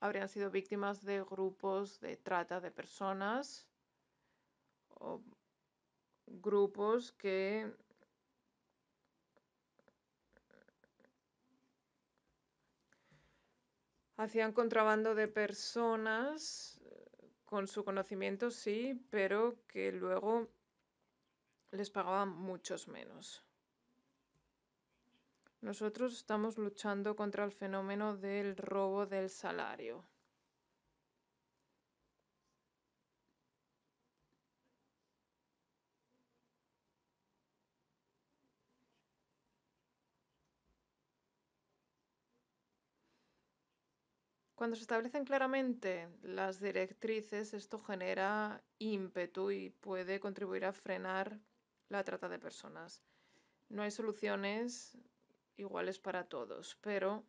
habrían sido víctimas de grupos de trata de personas o grupos que Hacían contrabando de personas eh, con su conocimiento, sí, pero que luego les pagaban muchos menos. Nosotros estamos luchando contra el fenómeno del robo del salario. Cuando se establecen claramente las directrices, esto genera ímpetu y puede contribuir a frenar la trata de personas. No hay soluciones iguales para todos, pero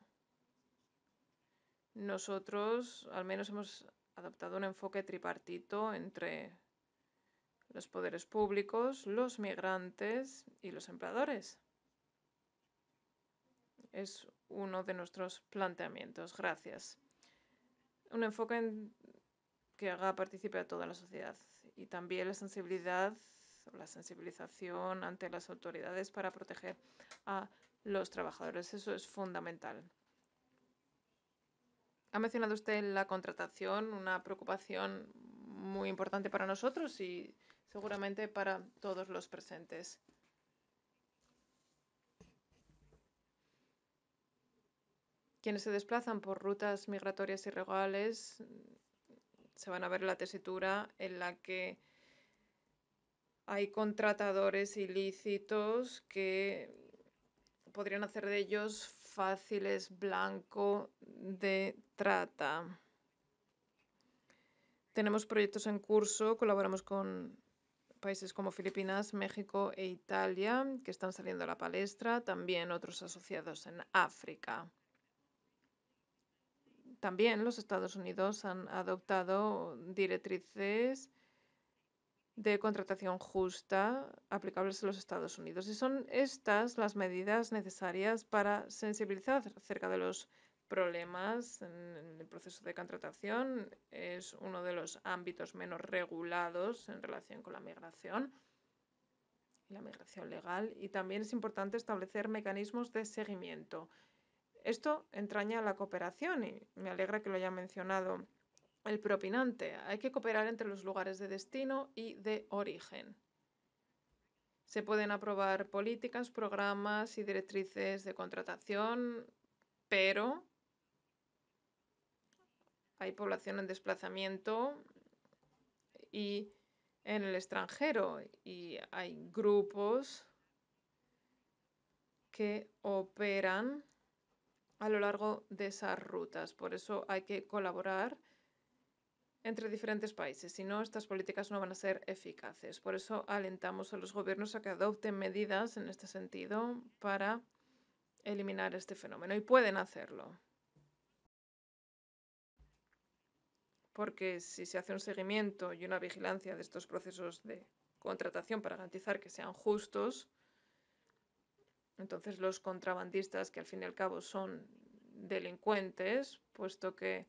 nosotros al menos hemos adoptado un enfoque tripartito entre los poderes públicos, los migrantes y los empleadores. Es uno de nuestros planteamientos. Gracias un enfoque que haga partícipe a toda la sociedad y también la sensibilidad o la sensibilización ante las autoridades para proteger a los trabajadores. Eso es fundamental. Ha mencionado usted la contratación, una preocupación muy importante para nosotros y seguramente para todos los presentes. Quienes se desplazan por rutas migratorias irregulares mm, se van a ver la tesitura en la que hay contratadores ilícitos que podrían hacer de ellos fáciles blanco de trata. Tenemos proyectos en curso, colaboramos con países como Filipinas, México e Italia, que están saliendo a la palestra, también otros asociados en África. También los Estados Unidos han adoptado directrices de contratación justa aplicables a los Estados Unidos. Y son estas las medidas necesarias para sensibilizar acerca de los problemas en el proceso de contratación. Es uno de los ámbitos menos regulados en relación con la migración y la migración legal. Y también es importante establecer mecanismos de seguimiento esto entraña la cooperación y me alegra que lo haya mencionado el propinante. Hay que cooperar entre los lugares de destino y de origen. Se pueden aprobar políticas, programas y directrices de contratación, pero hay población en desplazamiento y en el extranjero y hay grupos que operan a lo largo de esas rutas. Por eso hay que colaborar entre diferentes países, si no, estas políticas no van a ser eficaces. Por eso alentamos a los gobiernos a que adopten medidas en este sentido para eliminar este fenómeno y pueden hacerlo. Porque si se hace un seguimiento y una vigilancia de estos procesos de contratación para garantizar que sean justos, entonces los contrabandistas, que al fin y al cabo son delincuentes, puesto que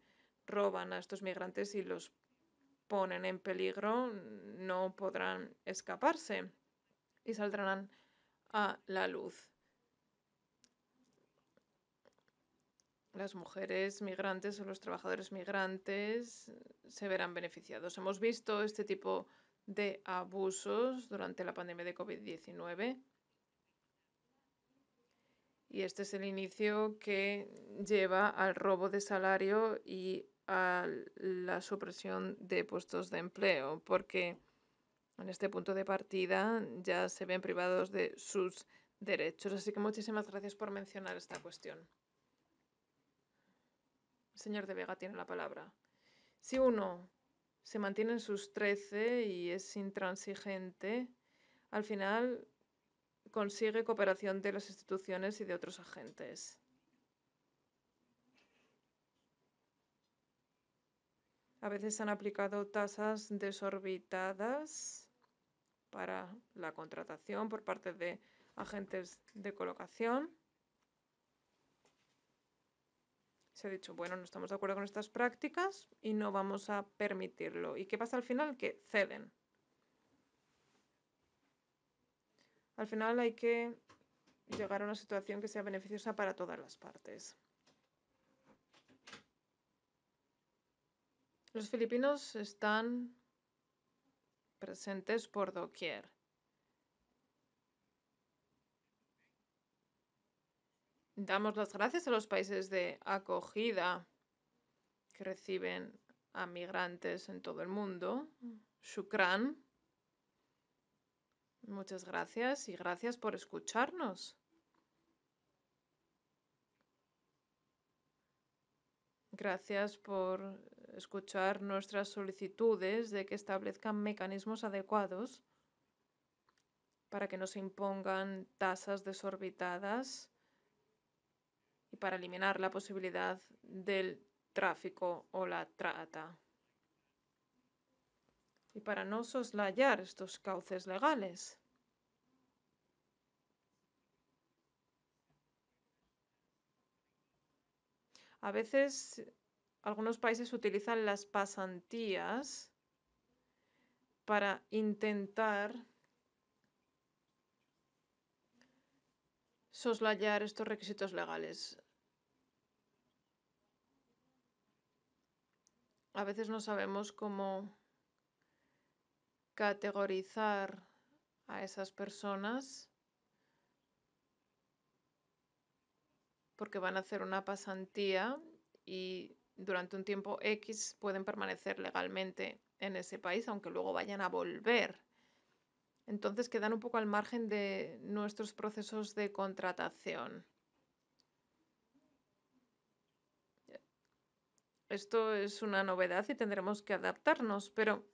roban a estos migrantes y los ponen en peligro, no podrán escaparse y saldrán a la luz. Las mujeres migrantes o los trabajadores migrantes se verán beneficiados. Hemos visto este tipo de abusos durante la pandemia de COVID-19 y este es el inicio que lleva al robo de salario y a la supresión de puestos de empleo, porque en este punto de partida ya se ven privados de sus derechos. Así que muchísimas gracias por mencionar esta cuestión. El señor de Vega tiene la palabra. Si uno se mantiene en sus 13 y es intransigente, al final consigue cooperación de las instituciones y de otros agentes. A veces se han aplicado tasas desorbitadas para la contratación por parte de agentes de colocación. Se ha dicho, bueno, no estamos de acuerdo con estas prácticas y no vamos a permitirlo. ¿Y qué pasa al final? Que ceden. Al final hay que llegar a una situación que sea beneficiosa para todas las partes. Los filipinos están presentes por doquier. Damos las gracias a los países de acogida que reciben a migrantes en todo el mundo. Mm. Shukran. Muchas gracias y gracias por escucharnos. Gracias por escuchar nuestras solicitudes de que establezcan mecanismos adecuados para que no se impongan tasas desorbitadas y para eliminar la posibilidad del tráfico o la trata y para no soslayar estos cauces legales. A veces algunos países utilizan las pasantías para intentar soslayar estos requisitos legales. A veces no sabemos cómo categorizar a esas personas porque van a hacer una pasantía y durante un tiempo X pueden permanecer legalmente en ese país, aunque luego vayan a volver. Entonces quedan un poco al margen de nuestros procesos de contratación. Esto es una novedad y tendremos que adaptarnos, pero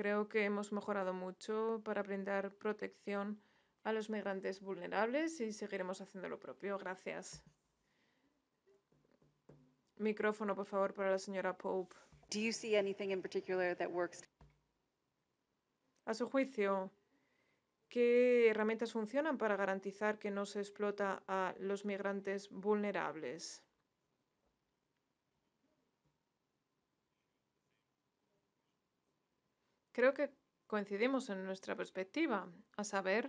Creo que hemos mejorado mucho para brindar protección a los migrantes vulnerables y seguiremos haciendo lo propio. Gracias. Micrófono, por favor, para la señora Pope. particular works? A su juicio, ¿qué herramientas funcionan para garantizar que no se explota a los migrantes vulnerables? creo que coincidimos en nuestra perspectiva, a saber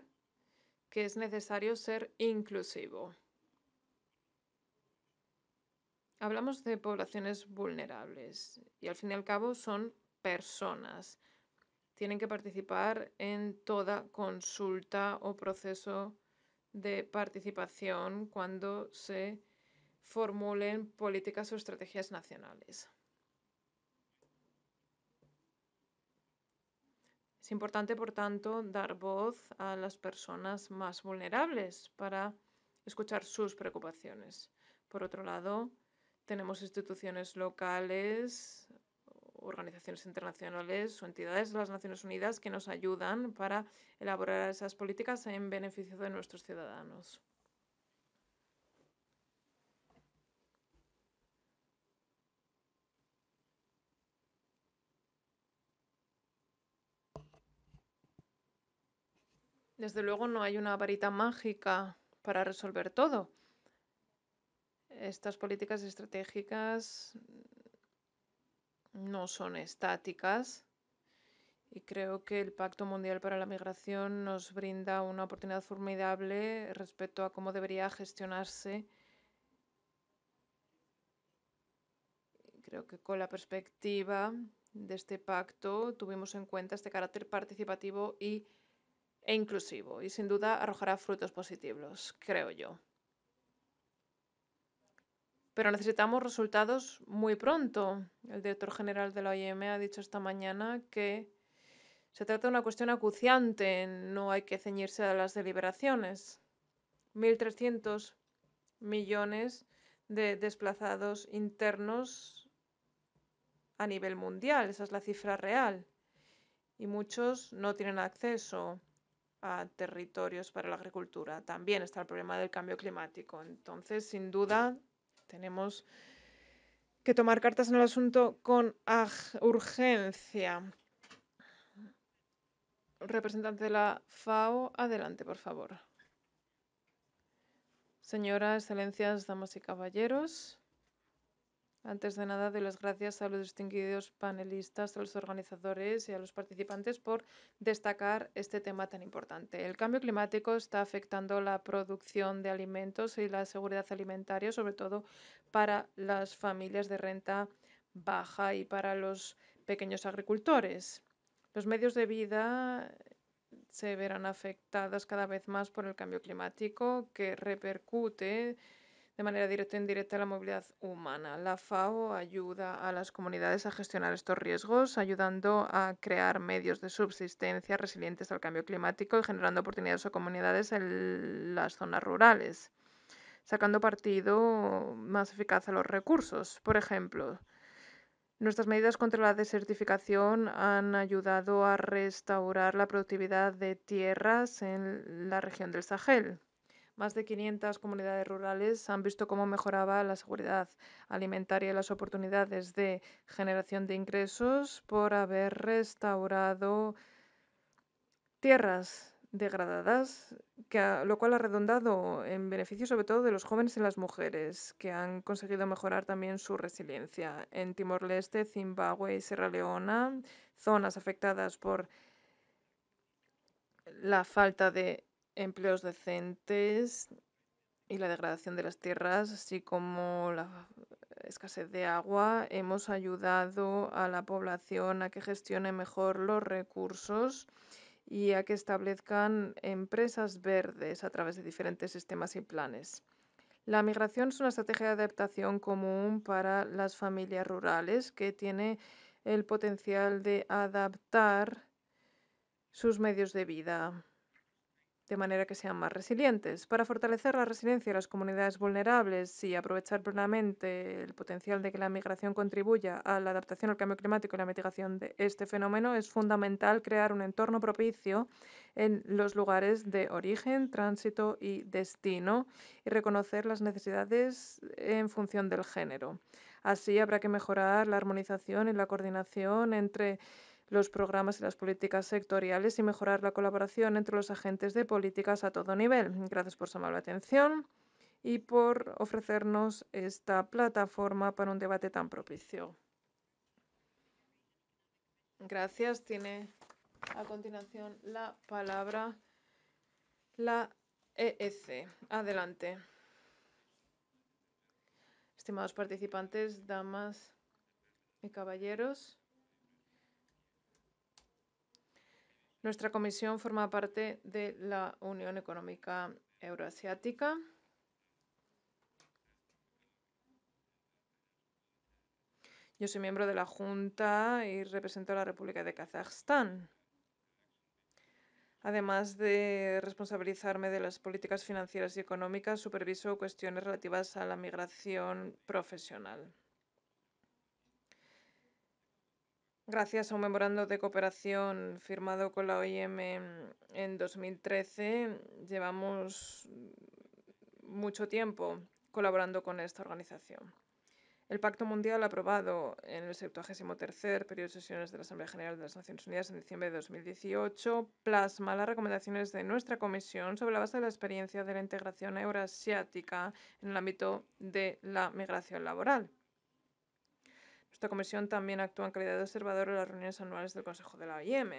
que es necesario ser inclusivo. Hablamos de poblaciones vulnerables y al fin y al cabo son personas. Tienen que participar en toda consulta o proceso de participación cuando se formulen políticas o estrategias nacionales. Es importante, por tanto, dar voz a las personas más vulnerables para escuchar sus preocupaciones. Por otro lado, tenemos instituciones locales, organizaciones internacionales o entidades de las Naciones Unidas que nos ayudan para elaborar esas políticas en beneficio de nuestros ciudadanos. Desde luego no hay una varita mágica para resolver todo. Estas políticas estratégicas no son estáticas y creo que el Pacto Mundial para la Migración nos brinda una oportunidad formidable respecto a cómo debería gestionarse. Creo que con la perspectiva de este pacto tuvimos en cuenta este carácter participativo y e inclusivo y sin duda arrojará frutos positivos, creo yo. Pero necesitamos resultados muy pronto. El director general de la OIM ha dicho esta mañana que se trata de una cuestión acuciante, no hay que ceñirse a las deliberaciones. 1.300 millones de desplazados internos a nivel mundial, esa es la cifra real. Y muchos no tienen acceso a territorios para la agricultura. También está el problema del cambio climático. Entonces, sin duda, tenemos que tomar cartas en el asunto con urgencia. Representante de la FAO, adelante, por favor. Señora, excelencias, damas y caballeros. Antes de nada, doy las gracias a los distinguidos panelistas, a los organizadores y a los participantes por destacar este tema tan importante. El cambio climático está afectando la producción de alimentos y la seguridad alimentaria, sobre todo para las familias de renta baja y para los pequeños agricultores. Los medios de vida se verán afectados cada vez más por el cambio climático que repercute de manera directa o e indirecta a la movilidad humana. La FAO ayuda a las comunidades a gestionar estos riesgos, ayudando a crear medios de subsistencia resilientes al cambio climático y generando oportunidades a comunidades en las zonas rurales, sacando partido más eficaz a los recursos. Por ejemplo, Nuestras medidas contra la desertificación han ayudado a restaurar la productividad de tierras en la región del Sahel. Más de 500 comunidades rurales han visto cómo mejoraba la seguridad alimentaria y las oportunidades de generación de ingresos por haber restaurado tierras degradadas, lo cual ha redundado en beneficio sobre todo de los jóvenes y las mujeres, que han conseguido mejorar también su resiliencia. En Timor-Leste, Zimbabue y Sierra Leona, zonas afectadas por la falta de empleos decentes y la degradación de las tierras, así como la escasez de agua, hemos ayudado a la población a que gestione mejor los recursos y a que establezcan empresas verdes a través de diferentes sistemas y planes. La migración es una estrategia de adaptación común para las familias rurales que tiene el potencial de adaptar sus medios de vida de manera que sean más resilientes. Para fortalecer la resiliencia de las comunidades vulnerables y aprovechar plenamente el potencial de que la migración contribuya a la adaptación al cambio climático y la mitigación de este fenómeno, es fundamental crear un entorno propicio en los lugares de origen, tránsito y destino y reconocer las necesidades en función del género. Así habrá que mejorar la armonización y la coordinación entre los programas y las políticas sectoriales y mejorar la colaboración entre los agentes de políticas a todo nivel. Gracias por su amable atención y por ofrecernos esta plataforma para un debate tan propicio. Gracias. Tiene a continuación la palabra la EEC. Adelante. Estimados participantes, damas y caballeros, Nuestra comisión forma parte de la Unión Económica Euroasiática. Yo soy miembro de la Junta y represento a la República de Kazajstán. Además de responsabilizarme de las políticas financieras y económicas, superviso cuestiones relativas a la migración profesional. gracias a un memorando de cooperación firmado con la OIM en 2013, llevamos mucho tiempo colaborando con esta organización. El Pacto Mundial aprobado en el 73 periodo de sesiones de la Asamblea General de las Naciones Unidas en diciembre de 2018 plasma las recomendaciones de nuestra comisión sobre la base de la experiencia de la integración euroasiática en el ámbito de la migración laboral. Esta comisión también actúa en calidad de observador en las reuniones anuales del Consejo de la OIM.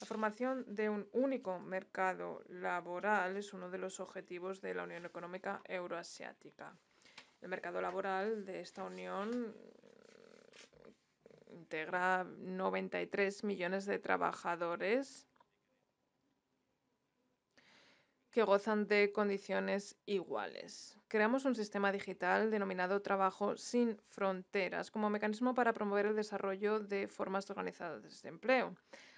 La formación de un único mercado laboral es uno de los objetivos de la Unión Económica Euroasiática. El mercado laboral de esta unión eh, integra 93 millones de trabajadores que gozan de condiciones iguales. Creamos un sistema digital denominado Trabajo sin Fronteras como mecanismo para promover el desarrollo de formas organizadas de empleo.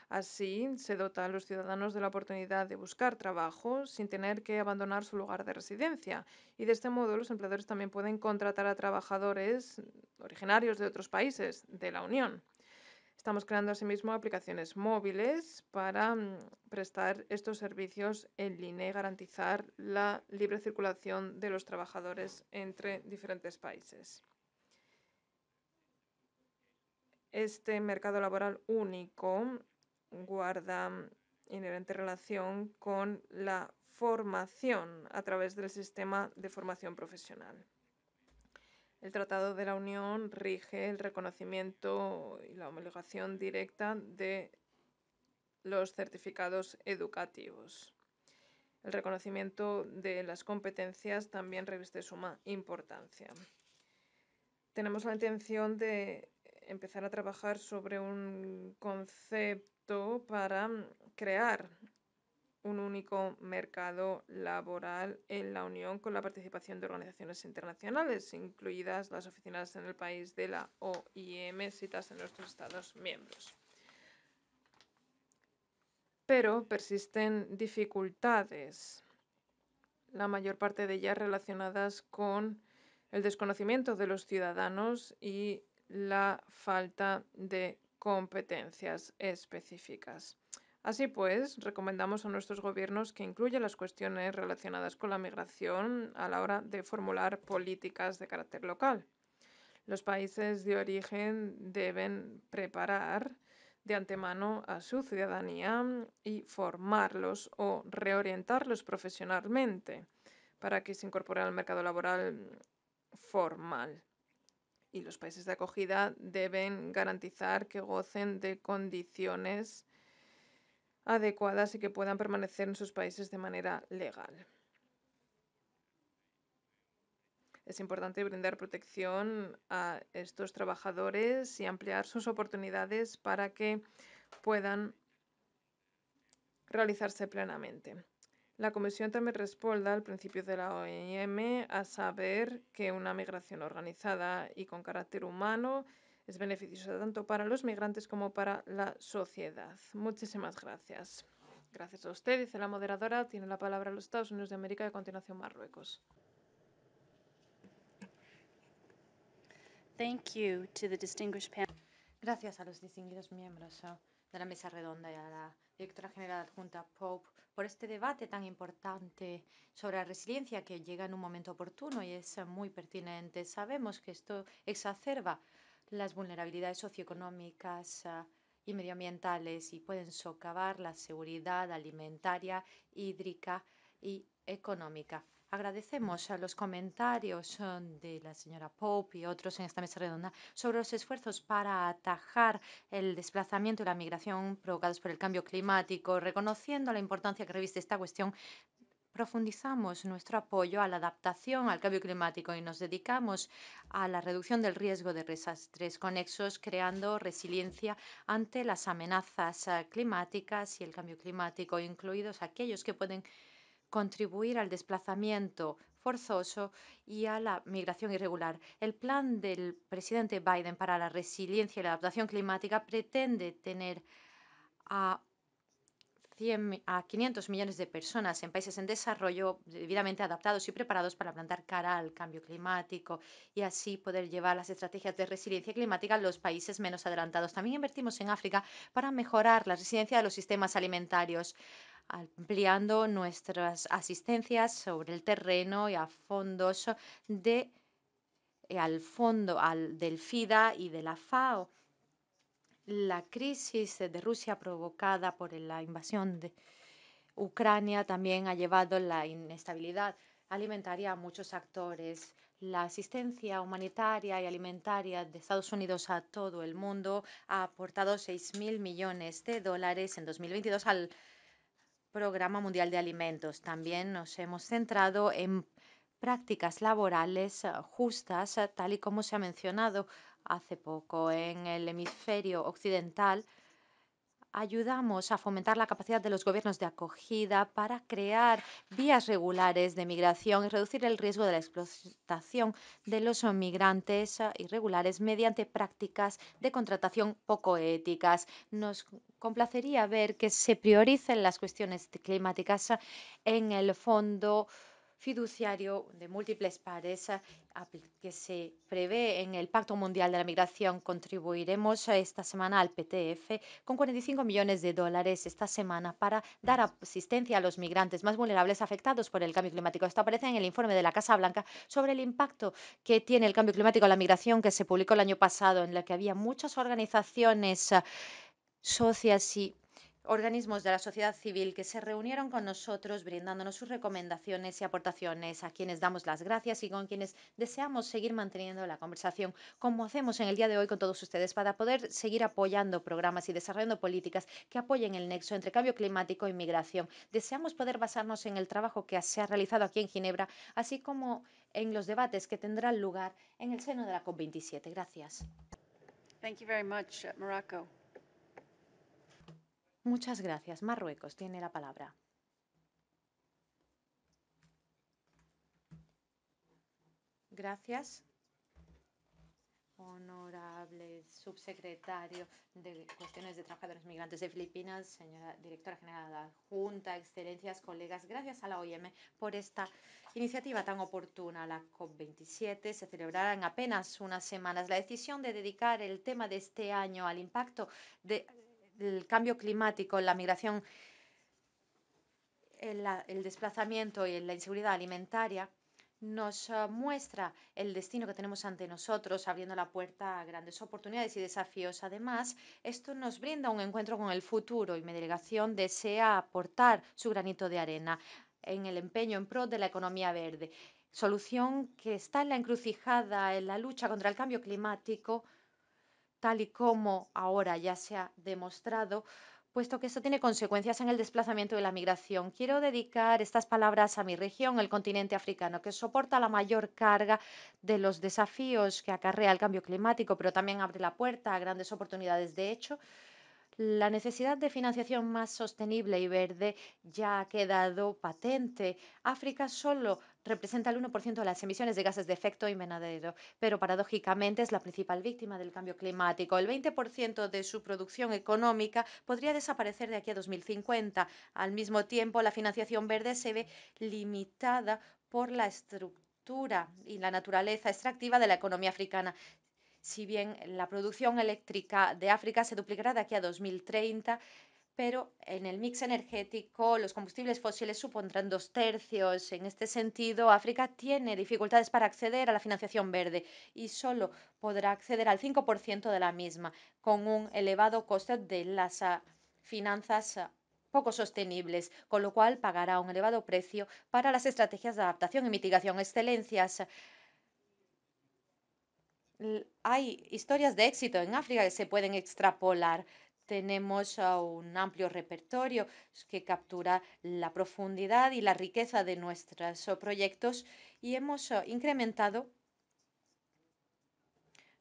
Así, se dota a los ciudadanos de la oportunidad de buscar trabajo sin tener que abandonar su lugar de residencia. Y de este modo, los empleadores también pueden contratar a trabajadores originarios de otros países de la Unión. Estamos creando asimismo aplicaciones móviles para mm, prestar estos servicios en línea y garantizar la libre circulación de los trabajadores entre diferentes países. Este mercado laboral único guarda mm, inherente relación con la formación a través del sistema de formación profesional. El Tratado de la Unión rige el reconocimiento y la homologación directa de los certificados educativos. El reconocimiento de las competencias también reviste suma importancia. Tenemos la intención de empezar a trabajar sobre un concepto para crear un único mercado laboral en la Unión con la participación de organizaciones internacionales, incluidas las oficinas en el país de la OIM citas en nuestros Estados miembros. Pero persisten dificultades, la mayor parte de ellas relacionadas con el desconocimiento de los ciudadanos y la falta de competencias específicas. Así pues, recomendamos a nuestros gobiernos que incluyan las cuestiones relacionadas con la migración a la hora de formular políticas de carácter local. Los países de origen deben preparar de antemano a su ciudadanía y formarlos o reorientarlos profesionalmente para que se incorporen al mercado laboral formal. Y los países de acogida deben garantizar que gocen de condiciones adecuadas y que puedan permanecer en sus países de manera legal. Es importante brindar protección a estos trabajadores y ampliar sus oportunidades para que puedan realizarse plenamente. La Comisión también responde al principio de la OIM e a saber que una migración organizada y con carácter humano es beneficioso tanto para los migrantes como para la sociedad. Muchísimas gracias. Gracias a usted, dice la moderadora. Tiene la palabra los Estados Unidos de América y a continuación Marruecos. Gracias a los distinguidos miembros eh, de la mesa redonda y a la directora general adjunta Pope por este debate tan importante sobre la resiliencia que llega en un momento oportuno y es muy pertinente. Sabemos que esto exacerba las vulnerabilidades socioeconómicas ah, y medioambientales y pueden socavar la seguridad alimentaria, hídrica y económica. Agradecemos los comentarios ah, de la señora Pope y otros en esta mesa redonda sobre los esfuerzos para atajar el desplazamiento y la migración provocados por el cambio climático, reconociendo la importancia que reviste esta cuestión profundizamos nuestro apoyo a la adaptación al cambio climático y nos dedicamos a la reducción del riesgo de desastres conexos, creando resiliencia ante las amenazas eh, climáticas y el cambio climático, incluidos aquellos que pueden contribuir al desplazamiento forzoso y a la migración irregular. El plan del presidente Biden para la resiliencia y la adaptación climática pretende tener a a 500 millones de personas en países en desarrollo debidamente adaptados y preparados para plantar cara al cambio climático y así poder llevar las estrategias de resiliencia climática a los países menos adelantados. También invertimos en África para mejorar la resiliencia de los sistemas alimentarios ampliando nuestras asistencias sobre el terreno y a fondos de al fondo al, del FIDA y de la FAO la crisis de Rusia provocada por la invasión de Ucrania también ha llevado la inestabilidad alimentaria a muchos actores. La asistencia humanitaria y alimentaria de Estados Unidos a todo el mundo ha aportado 6.000 millones de dólares en 2022 al Programa Mundial de Alimentos. También nos hemos centrado en prácticas laborales eh, justas, eh, tal y como se ha mencionado hace poco en el hemisferio occidental, ayudamos a fomentar la capacidad de los gobiernos de acogida para crear vías regulares de migración y reducir el riesgo de la explotación de los migrantes eh, irregulares mediante prácticas de contratación poco éticas. Nos complacería ver que se prioricen las cuestiones climáticas en el fondo fiduciario de múltiples pares eh, que se prevé en el Pacto Mundial de la Migración. Contribuiremos esta semana al PTF con 45 millones de dólares esta semana para dar asistencia a los migrantes más vulnerables afectados por el cambio climático. Esto aparece en el informe de la Casa Blanca sobre el impacto que tiene el cambio climático en la migración que se publicó el año pasado, en la que había muchas organizaciones eh, socias y organismos de la sociedad civil que se reunieron con nosotros brindándonos sus recomendaciones y aportaciones, a quienes damos las gracias y con quienes deseamos seguir manteniendo la conversación, como hacemos en el día de hoy con todos ustedes, para poder seguir apoyando programas y desarrollando políticas que apoyen el nexo entre cambio climático e inmigración. Deseamos poder basarnos en el trabajo que se ha realizado aquí en Ginebra, así como en los debates que tendrán lugar en el seno de la COP27. Gracias. Thank very Muchas gracias. Marruecos tiene la palabra. Gracias honorable subsecretario de Cuestiones de Trabajadores Migrantes de Filipinas, señora directora general de la Junta, excelencias, colegas, gracias a la OIM por esta iniciativa tan oportuna. La COP27 se celebrará en apenas unas semanas. La decisión de dedicar el tema de este año al impacto de el cambio climático, la migración, el, desplazamiento y la inseguridad alimentaria, nos ah, muestra el destino que tenemos ante nosotros, abriendo la puerta a grandes oportunidades y desafíos. Además, esto nos brinda un encuentro con el futuro y mi delegación desea aportar su granito de arena en el empeño en pro de la economía verde, solución que está en la encrucijada en la lucha contra el cambio climático tal y como ahora ya se ha demostrado, puesto que esto tiene consecuencias en el desplazamiento de la migración. Quiero dedicar estas palabras a mi región, el continente africano, que soporta la mayor carga de los desafíos que acarrea el cambio climático, pero también abre la puerta a grandes oportunidades. De hecho, la necesidad de financiación más sostenible y verde ya ha quedado patente. África solo representa el 1% de las emisiones de gases de efecto invernadero, pero paradójicamente es la principal víctima del cambio climático. El 20% de su producción económica podría desaparecer de aquí a 2050. Al mismo tiempo, la financiación verde se ve limitada por la estructura y la naturaleza extractiva de la economía africana. Si bien la producción eléctrica de África se duplicará de aquí a 2030, pero en el mix energético los combustibles fósiles supondrán dos tercios. En este sentido, África tiene dificultades para acceder a la financiación verde y solo podrá acceder al 5% de la misma, con un elevado coste de las ah, finanzas ah, poco sostenibles, con lo cual pagará un elevado precio para las estrategias de adaptación y mitigación excelencias hay historias de éxito en África que se pueden extrapolar tenemos un amplio repertorio que captura la profundidad y la riqueza de nuestros proyectos y hemos ah, incrementado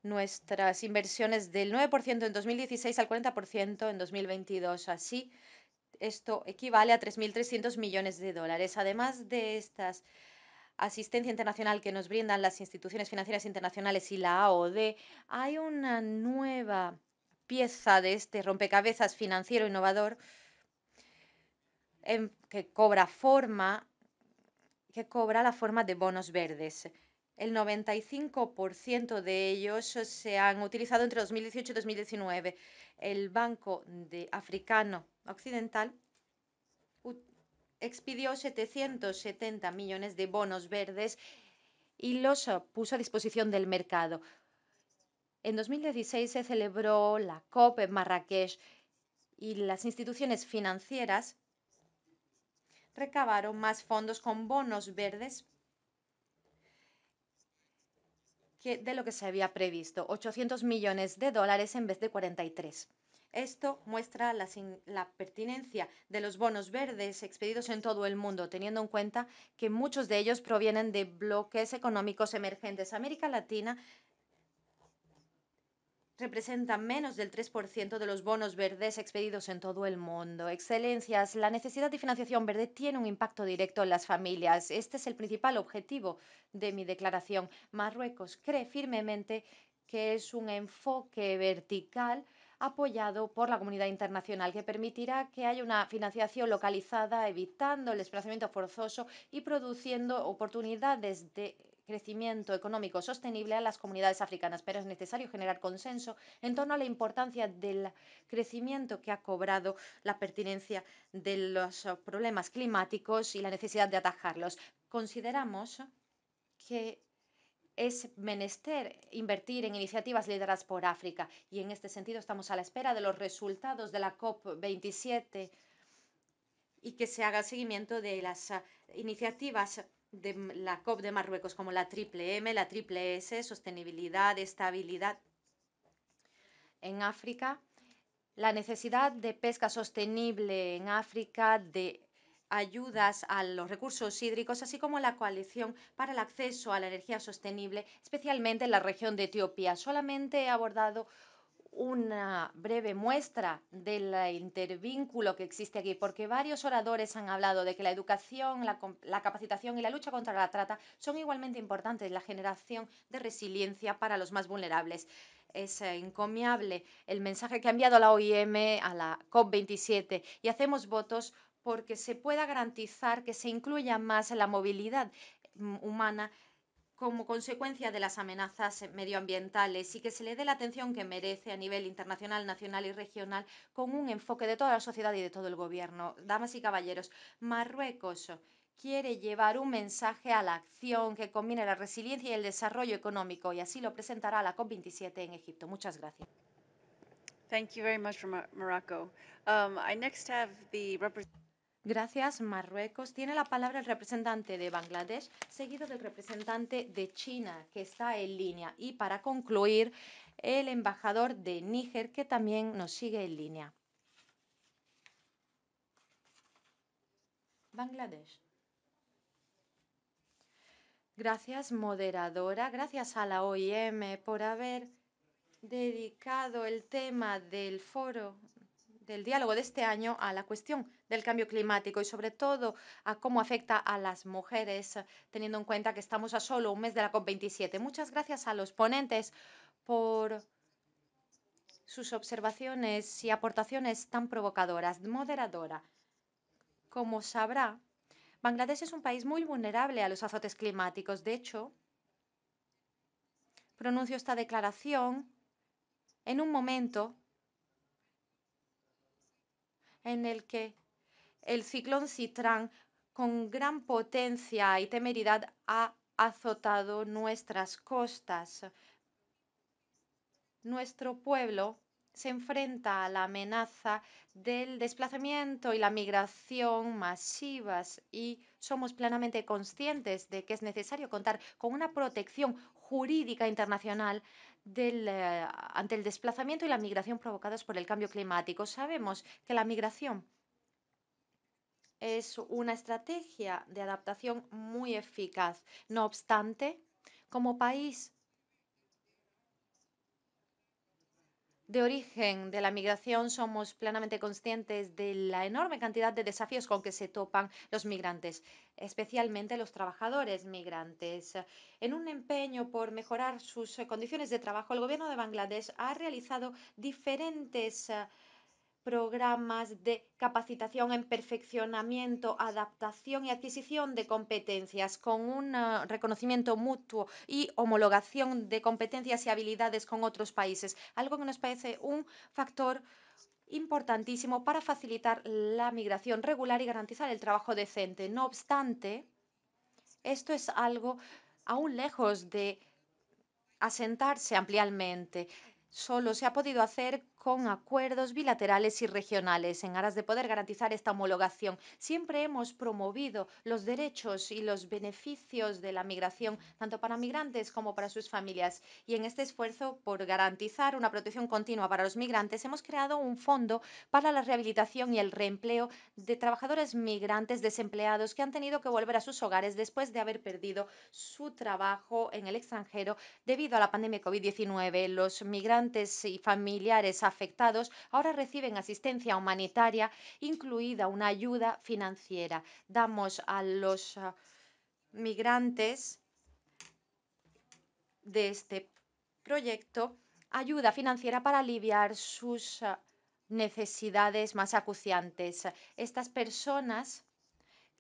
nuestras inversiones del 9% en 2016 al 40% en 2022. Así, esto equivale a 3.300 millones de dólares. Además de esta asistencia internacional que nos brindan las instituciones financieras internacionales y la AOD, hay una nueva pieza de este rompecabezas financiero innovador em, que cobra forma que cobra la forma de bonos verdes. El 95% de ellos se han utilizado entre 2018 y 2019. El Banco de Africano Occidental expidió 770 millones de bonos verdes y los puso a disposición del mercado. En 2016 se celebró la COP en Marrakech y las instituciones financieras recabaron más fondos con bonos verdes que de lo que se había previsto, 800 millones de dólares en vez de 43. Esto muestra la, la, pertinencia de los bonos verdes expedidos en todo el mundo, teniendo en cuenta que muchos de ellos provienen de bloques económicos emergentes. América Latina representan menos del 3% de los bonos verdes expedidos en todo el mundo. Excelencias, la necesidad de financiación verde tiene un impacto directo en las familias. Este es el principal objetivo de mi declaración. Marruecos cree firmemente que es un enfoque vertical apoyado por la comunidad internacional, que permitirá que haya una financiación localizada, evitando el desplazamiento forzoso y produciendo oportunidades de crecimiento económico sostenible a las comunidades africanas, pero es necesario generar consenso en torno a la importancia del crecimiento que ha cobrado la pertinencia de los eh, problemas climáticos y la necesidad de atajarlos. Consideramos que es menester invertir en iniciativas lideradas por África y en este sentido estamos a la espera de los resultados de la COP27 y que se haga seguimiento de las eh, iniciativas de la COP de Marruecos, como la triple M, la triple S, sostenibilidad, estabilidad en África, la necesidad de pesca sostenible en África, de ayudas a los recursos hídricos, así como la coalición para el acceso a la energía sostenible, especialmente en la región de Etiopía. Solamente he abordado una breve muestra del eh, intervínculo que existe aquí, porque varios oradores han hablado de que la educación, la, capacitación y la lucha contra la trata son igualmente importantes en la generación de resiliencia para los más vulnerables. Es eh, encomiable el mensaje que ha enviado la OIM a la COP27 y hacemos votos porque se pueda garantizar que se incluya más la movilidad mm, humana como consecuencia de las amenazas medioambientales y que se le dé la atención que merece a nivel internacional, nacional y regional con un enfoque de toda la sociedad y de todo el gobierno. Damas y caballeros, Marruecos quiere llevar un mensaje a la acción que combine la resiliencia y el desarrollo económico y así lo presentará a la COP27 en Egipto. Muchas gracias. Thank Gracias, Marruecos. Tiene la palabra el representante de Bangladesh, seguido del representante de China, que está en línea. Y para concluir, el embajador de Níger, que también nos sigue en línea. Bangladesh. Gracias, moderadora. Gracias a la OIM por haber dedicado el tema del foro del diálogo de este año a la cuestión del cambio climático y sobre todo a cómo afecta a las mujeres, teniendo en cuenta que estamos a solo un mes de la COP27. Muchas gracias a los ponentes por sus observaciones y aportaciones tan provocadoras. Moderadora, como sabrá, Bangladesh es un país muy vulnerable a los azotes climáticos. De hecho, pronuncio esta declaración en un momento en el que el ciclón Citrán con gran potencia y temeridad ha azotado nuestras costas. Nuestro pueblo se enfrenta a la amenaza del desplazamiento y la migración masivas y somos plenamente conscientes de que es necesario contar con una protección jurídica internacional eh, ante el desplazamiento y la migración provocados por el cambio climático. Sabemos que la migración es una estrategia de adaptación muy eficaz. No obstante, como país de origen de la migración somos plenamente conscientes de la enorme cantidad de desafíos con que se topan los migrantes, especialmente los trabajadores migrantes. En un empeño por mejorar sus condiciones de trabajo, el gobierno de Bangladesh ha realizado diferentes programas de capacitación en perfeccionamiento, adaptación y adquisición de competencias con un eh, reconocimiento mutuo y homologación de competencias y habilidades con otros países, algo que nos parece un factor importantísimo para facilitar la migración regular y garantizar el trabajo decente. No obstante, esto es algo aún lejos de asentarse ampliamente. Solo se ha podido hacer con acuerdos bilaterales y regionales en aras de poder garantizar esta homologación. Siempre hemos promovido los derechos y los beneficios de la migración, tanto para migrantes como para sus familias. Y en este esfuerzo por garantizar una protección continua para los migrantes, hemos creado un fondo para la rehabilitación y el reempleo de trabajadores migrantes desempleados que han tenido que volver a sus hogares después de haber perdido su trabajo en el extranjero debido a la pandemia COVID-19. Los migrantes y familiares ahora reciben asistencia humanitaria, incluida una ayuda financiera. Damos a los ah, migrantes de este proyecto ayuda financiera para aliviar sus ah, necesidades más acuciantes. Estas personas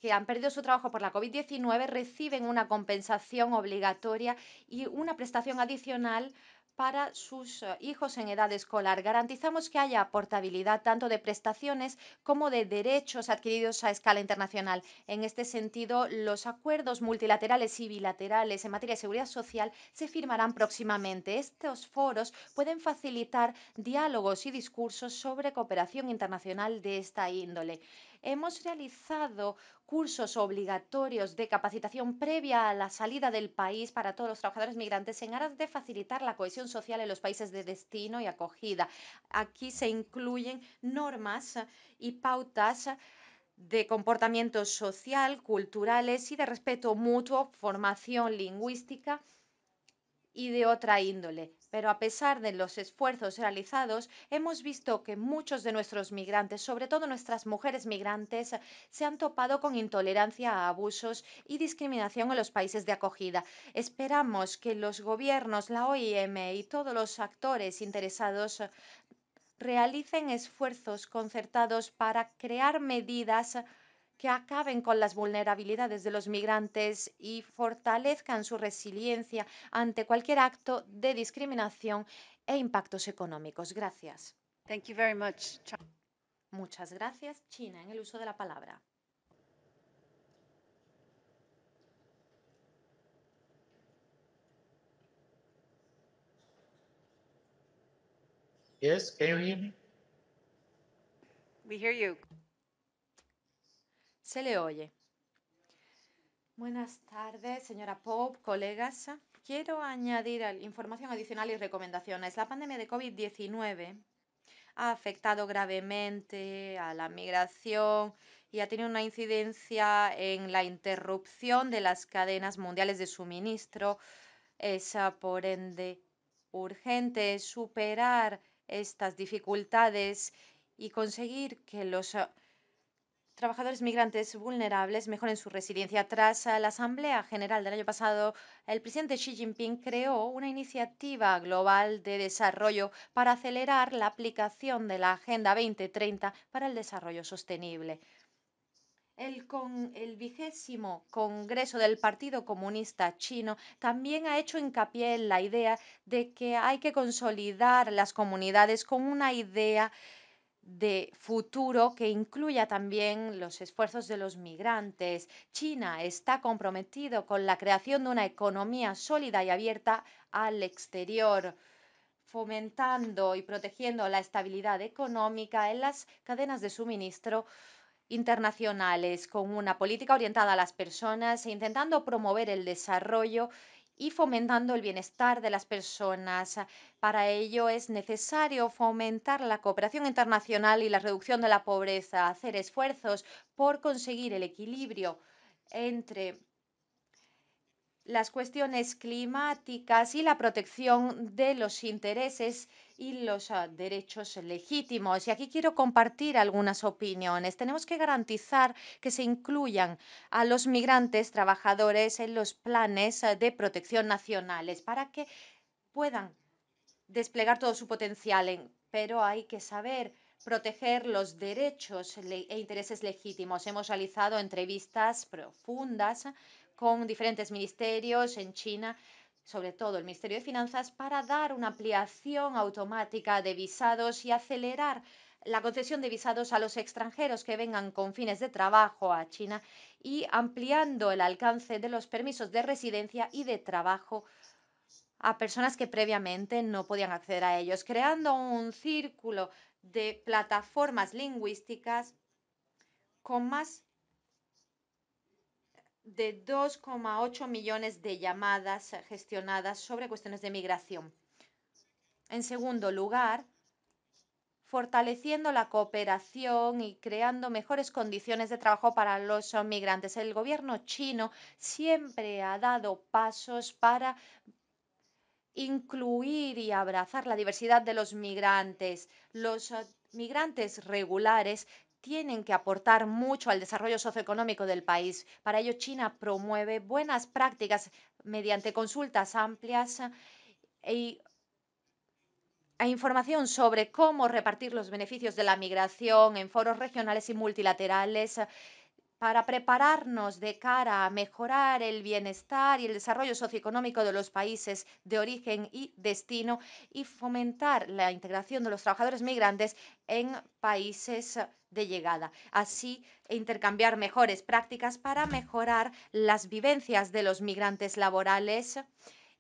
que han perdido su trabajo por la COVID-19 reciben una compensación obligatoria y una prestación adicional para sus eh, hijos en edad escolar. Garantizamos que haya portabilidad tanto de prestaciones como de derechos adquiridos a escala internacional. En este sentido, los acuerdos multilaterales y bilaterales en materia de seguridad social se firmarán próximamente. Estos foros pueden facilitar diálogos y discursos sobre cooperación internacional de esta índole hemos realizado cursos obligatorios de capacitación previa a la salida del país para todos los trabajadores migrantes en aras de facilitar la cohesión social en los países de destino y acogida. Aquí se incluyen normas y pautas de comportamiento social, culturales y de respeto mutuo, formación lingüística y de otra índole. Pero a pesar de los esfuerzos realizados, hemos visto que muchos de nuestros migrantes, sobre todo nuestras mujeres migrantes, se han topado con intolerancia a abusos y discriminación en los países de acogida. Esperamos que los gobiernos, la OIM y todos los actores interesados realicen esfuerzos concertados para crear medidas que acaben con las vulnerabilidades de los migrantes y fortalezcan su resiliencia ante cualquier acto de discriminación e impactos económicos. Gracias. much. Muchas gracias, China, en el uso de la palabra. Yes, can you hear me? We hear you. Se le oye. Buenas tardes, señora Pope, colegas. Quiero añadir información adicional y recomendaciones. La pandemia de COVID-19 ha afectado gravemente a la migración y ha tenido una incidencia en la interrupción de las cadenas mundiales de suministro. Es, ah, por ende, urgente superar estas dificultades y conseguir que los ah, trabajadores migrantes vulnerables mejoren su residencia. Tras la Asamblea General del año pasado, el presidente Xi Jinping creó una iniciativa global de desarrollo para acelerar la aplicación de la Agenda 2030 para el Desarrollo Sostenible. El, con, el, vigésimo Congreso del Partido Comunista Chino también ha hecho hincapié en la idea de que hay que consolidar las comunidades con una idea de futuro que incluya también los esfuerzos de los migrantes. China está comprometido con la creación de una economía sólida y abierta al exterior, fomentando y protegiendo la estabilidad económica en las cadenas de suministro internacionales, con una política orientada a las personas e intentando promover el desarrollo y fomentando el bienestar de las personas. Para ello es necesario fomentar la cooperación internacional y la reducción de la pobreza, hacer esfuerzos por conseguir el equilibrio entre las cuestiones climáticas y la protección de los intereses y los ah, derechos legítimos. Y aquí quiero compartir algunas opiniones. Tenemos que garantizar que se incluyan a los migrantes trabajadores en los planes ah, de protección nacionales para que puedan desplegar todo su potencial, pero hay que saber proteger los derechos e intereses legítimos. Hemos realizado entrevistas profundas con diferentes ministerios en China sobre todo el Ministerio de Finanzas, para dar una ampliación automática de visados y acelerar la concesión de visados a los extranjeros que vengan con fines de trabajo a China y ampliando el alcance de los permisos de residencia y de trabajo a personas que previamente no podían acceder a ellos, creando un círculo de plataformas lingüísticas con más de 2,8 millones de llamadas gestionadas sobre cuestiones de migración. En segundo lugar, fortaleciendo la cooperación y creando mejores condiciones de trabajo para los migrantes. El gobierno chino siempre ha dado pasos para incluir y abrazar la diversidad de los migrantes. Los migrantes regulares tienen que aportar mucho al desarrollo socioeconómico del país. Para ello, China promueve buenas prácticas mediante consultas amplias eh, e, información sobre cómo repartir los beneficios de la migración en foros regionales y multilaterales para prepararnos de cara a mejorar el bienestar y el desarrollo socioeconómico de los países de origen y destino y fomentar la integración de los trabajadores migrantes en países de llegada. Así, intercambiar mejores prácticas para mejorar las vivencias de los migrantes laborales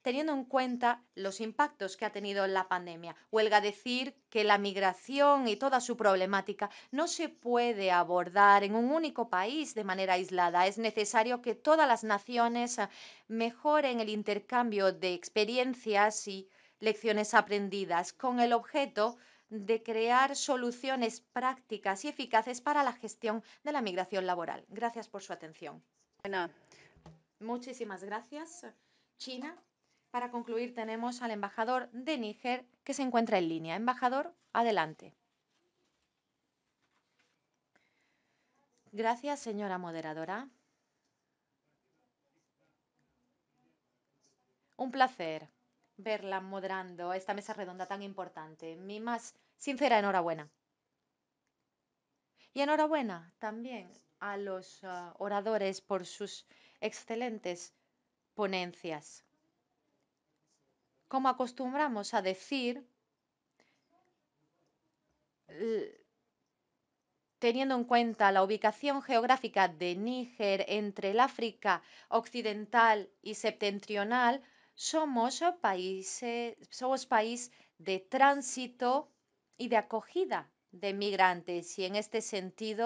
teniendo en cuenta los impactos que ha tenido la pandemia. Huelga decir que la migración y toda su problemática no se puede abordar en un único país de manera aislada. Es necesario que todas las naciones eh, mejoren el intercambio de experiencias y lecciones aprendidas con el objeto de crear soluciones prácticas y eficaces para la gestión de la migración laboral. Gracias por su atención. muchísimas gracias. China para concluir, tenemos al embajador de Níger que se encuentra en línea. Embajador, adelante. Gracias, señora moderadora. Un placer verla moderando esta mesa redonda tan importante. Mi más sincera enhorabuena. Y enhorabuena también a los ah, oradores por sus excelentes ponencias. Como acostumbramos a decir, teniendo en cuenta la ubicación geográfica de Níger entre el África occidental y septentrional, somos, países, somos país de tránsito y de acogida de migrantes y en este sentido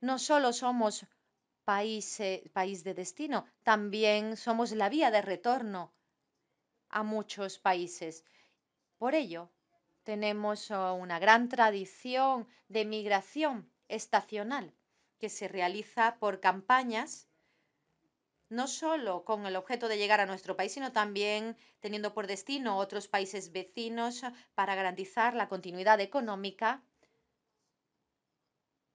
no solo somos país de destino, también somos la vía de retorno a muchos países. Por ello, tenemos oh, una gran tradición de migración estacional que se realiza por campañas, no solo con el objeto de llegar a nuestro país, sino también teniendo por destino otros países vecinos ah, para garantizar la continuidad económica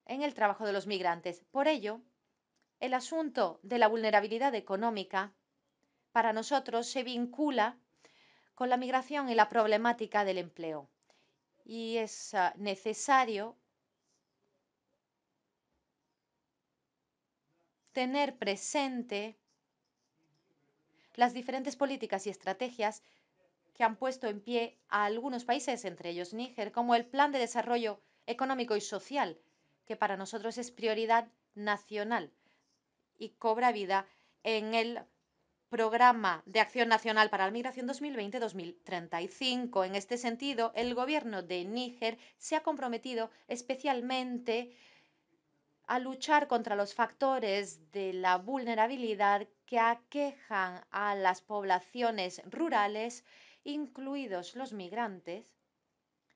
en el trabajo de los migrantes. Por ello, el asunto de la vulnerabilidad económica para nosotros se vincula con la migración y la problemática del empleo. Y es ah, necesario tener presente las diferentes políticas y estrategias que han puesto en pie a algunos países, entre ellos Níger, como el Plan de Desarrollo Económico y Social, que para nosotros es prioridad nacional y cobra vida en el Programa de Acción Nacional para la Migración 2020-2035. En este sentido, el gobierno de Níger se ha comprometido especialmente a luchar contra los factores de la vulnerabilidad que aquejan a las poblaciones rurales, incluidos los migrantes,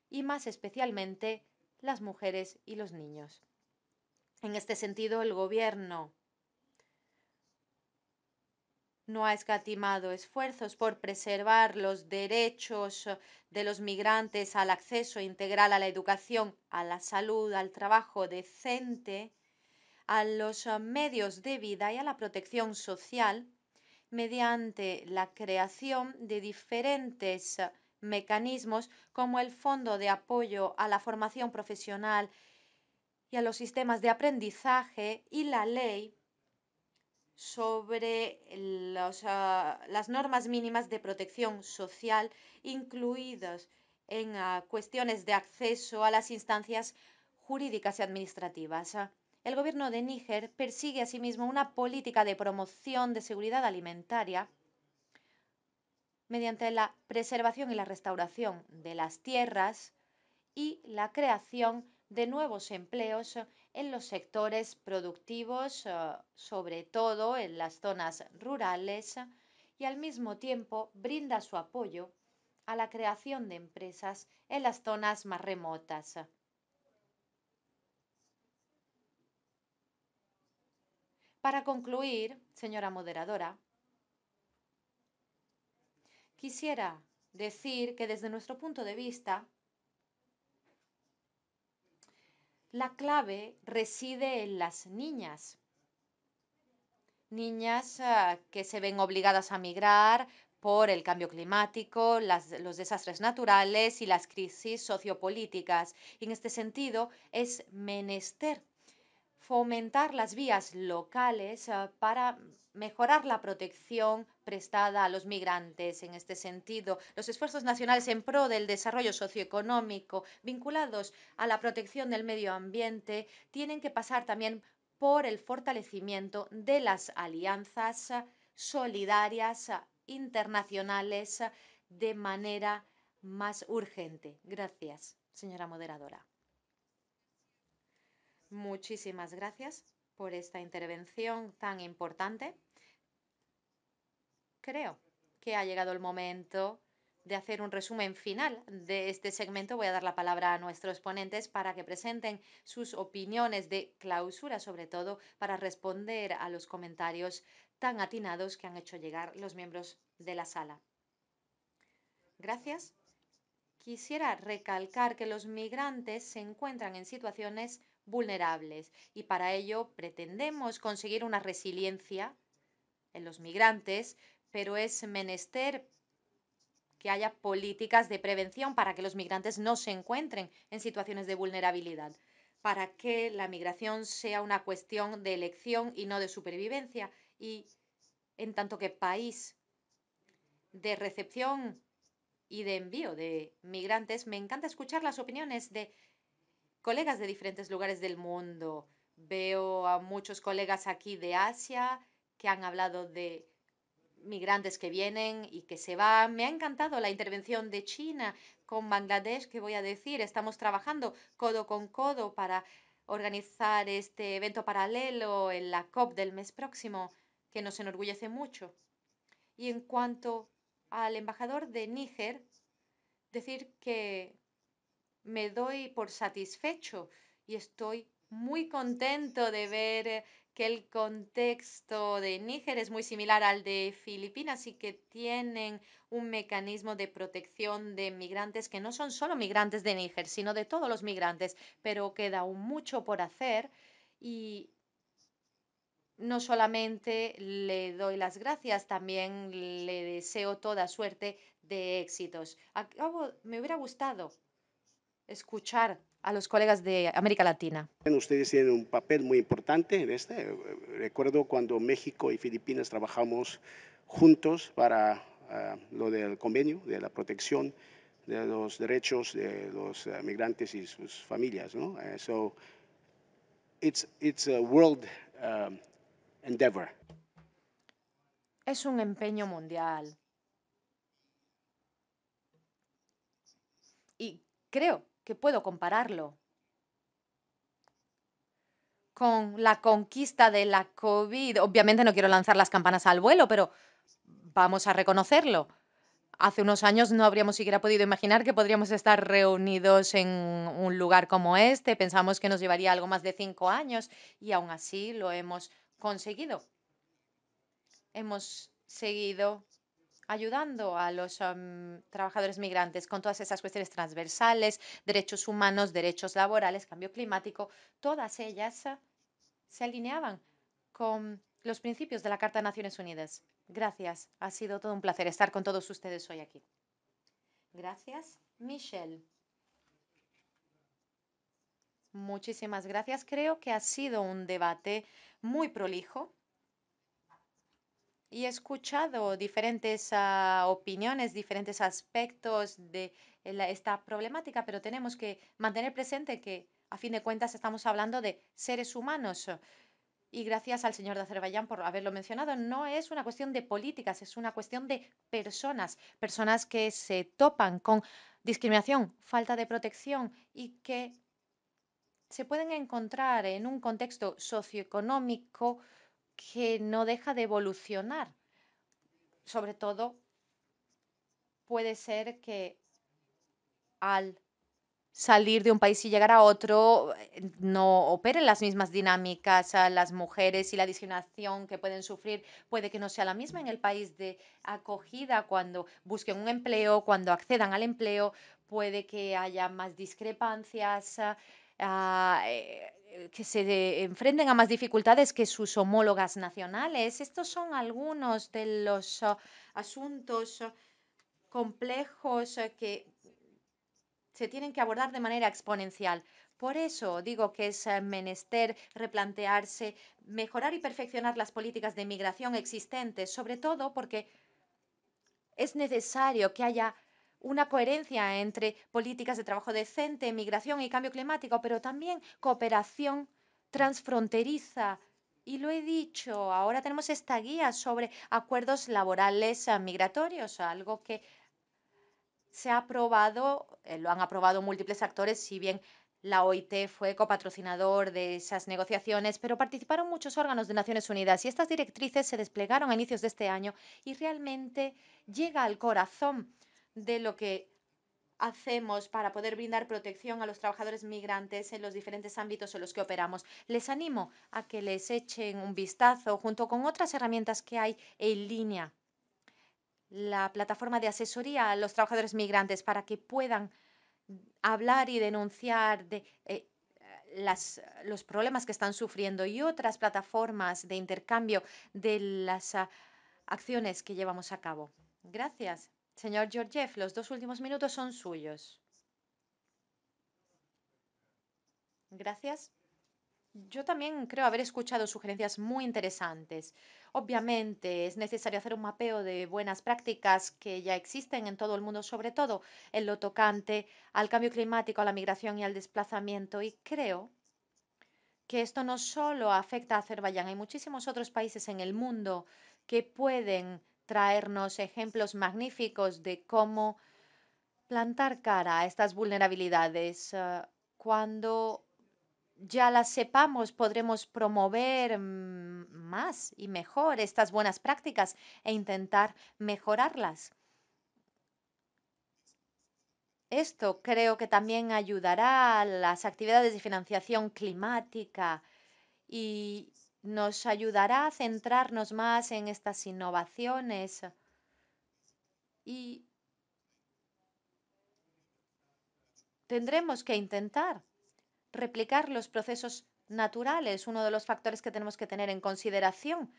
y más especialmente las mujeres y los niños. En este sentido, el Gobierno no ha escatimado esfuerzos por preservar los derechos eh, de los migrantes al acceso integral a la educación, a la salud, al trabajo decente, a los eh, medios de vida y a la protección social mediante la creación de diferentes eh, mecanismos como el Fondo de Apoyo a la Formación Profesional y a los sistemas de aprendizaje y la ley sobre las normas mínimas de protección social incluidas en ah, cuestiones de acceso a las instancias jurídicas y administrativas. Ah, el gobierno de Níger persigue asimismo una política de promoción de seguridad alimentaria mediante la preservación y la restauración de las tierras y la creación de nuevos empleos en los sectores productivos, ah, sobre todo en las zonas rurales, y al mismo tiempo brinda su apoyo a la creación de empresas en las zonas más remotas. Para concluir, señora moderadora, quisiera decir que desde nuestro punto de vista, La clave reside en las niñas. Niñas ah, que se ven obligadas a migrar por el cambio climático, los desastres naturales y las crisis sociopolíticas. en este sentido es menester fomentar las vías locales eh, para mejorar la protección prestada a los migrantes. En este sentido, los esfuerzos nacionales en pro del desarrollo socioeconómico vinculados a la protección del medio ambiente tienen que pasar también por el fortalecimiento de las alianzas solidarias internacionales de manera más urgente. Gracias, señora moderadora. Muchísimas gracias por esta intervención tan importante. Creo que ha llegado el momento de hacer un resumen final de este segmento. Voy a dar la palabra a nuestros ponentes para que presenten sus opiniones de clausura, sobre todo para responder a los comentarios tan atinados que han hecho llegar los miembros de la sala. Gracias. Quisiera recalcar que los migrantes se encuentran en situaciones vulnerables y para ello pretendemos conseguir una resiliencia en los migrantes, pero es menester que haya políticas de prevención para que los migrantes no se encuentren en situaciones de vulnerabilidad, para que la migración sea una cuestión de elección y no de supervivencia y en tanto que país de recepción y de envío de migrantes, me encanta escuchar las opiniones de colegas de diferentes lugares del mundo. Veo a muchos colegas aquí de Asia que han hablado de migrantes que vienen y que se van. Me ha encantado la intervención de China con Bangladesh, que voy a decir, estamos trabajando codo con codo para organizar este evento paralelo en la COP del mes próximo, que nos enorgullece mucho. Y en cuanto al embajador de Níger, decir que me doy por satisfecho y estoy muy contento de ver que el contexto de Níger es muy similar al de Filipinas y que tienen un mecanismo de protección de migrantes que no son solo migrantes de Níger, sino de todos los migrantes, pero queda mucho por hacer y no solamente le doy las gracias, también le deseo toda suerte de éxitos. me hubiera gustado escuchar a los colegas de América Latina. Ustedes tienen un papel muy importante en este. Eh, recuerdo cuando México y Filipinas trabajamos juntos para ah, lo del convenio de la protección de los derechos de los ah, migrantes y sus familias. ¿no? Eh, um, es un empeño mundial. Y creo que puedo compararlo con la conquista de la COVID. Obviamente no quiero lanzar las campanas al vuelo, pero vamos a reconocerlo. Hace unos años no habríamos siquiera podido imaginar que podríamos estar reunidos en un lugar como este. Pensamos que nos llevaría algo más de cinco años y aún así lo hemos conseguido. Hemos seguido ayudando a los trabajadores migrantes con todas esas cuestiones transversales, derechos humanos, derechos laborales, cambio climático, todas ellas se alineaban con los principios de la Carta de Naciones Unidas. Gracias. Ha sido todo un placer estar con todos ustedes hoy aquí. Gracias, Michelle. Muchísimas gracias. Creo que ha sido un debate muy prolijo y he escuchado diferentes ah, opiniones, diferentes aspectos de eh, esta problemática, pero tenemos que mantener presente que a fin de cuentas estamos hablando de seres humanos. Y gracias al señor de Azerbaiyán por haberlo mencionado, no es una cuestión de políticas, es una cuestión de personas, personas que se topan con discriminación, falta de protección y que se pueden encontrar en un contexto socioeconómico que no deja de evolucionar. Sobre todo, puede ser que al salir de un país y llegar a otro eh, no operen las mismas dinámicas a las mujeres y la discriminación que pueden sufrir puede que no sea la misma en el país de acogida cuando busquen un empleo, cuando accedan al empleo, puede que haya más discrepancias. Ah, eh, eh, que se enfrenten a más dificultades que sus homólogas nacionales. Estos son algunos de los oh, asuntos oh, complejos oh, que se tienen que abordar de manera exponencial. Por eso digo que es eh, menester replantearse, mejorar y perfeccionar las políticas de migración existentes, sobre todo porque es necesario que haya una coherencia entre políticas de trabajo decente, migración y cambio climático, pero también cooperación transfronteriza. Y lo he dicho, ahora tenemos esta guía sobre acuerdos laborales eh, migratorios, algo que se ha aprobado, eh, lo han aprobado múltiples actores, si bien la OIT fue copatrocinador de esas negociaciones, pero participaron muchos órganos de Naciones Unidas y estas directrices se desplegaron a inicios de este año y realmente llega al corazón de lo que hacemos para poder brindar protección a los trabajadores migrantes en los diferentes ámbitos en los que operamos. Les animo a que les echen un vistazo junto con otras herramientas que hay en línea. La plataforma de asesoría a los trabajadores migrantes para que puedan hablar y denunciar de, eh, los problemas que están sufriendo y otras plataformas de intercambio de las ah, acciones que llevamos a cabo. Gracias. Señor Georgiev, los dos últimos minutos son suyos. Gracias. Yo también creo haber escuchado sugerencias muy interesantes. Obviamente es necesario hacer un mapeo de buenas prácticas que ya existen en todo el mundo, sobre todo en lo tocante al cambio climático, a la migración y al desplazamiento. Y creo que esto no solo afecta a Azerbaiyán, hay muchísimos otros países en el mundo que pueden traernos ejemplos magníficos de cómo plantar cara a estas vulnerabilidades. Ah, cuando ya las sepamos, podremos promover mm, más y mejor estas buenas prácticas e intentar mejorarlas. Esto creo que también ayudará a las actividades de financiación climática y nos ayudará a centrarnos más en estas innovaciones y tendremos que intentar replicar los procesos naturales, uno de los factores que tenemos que tener en consideración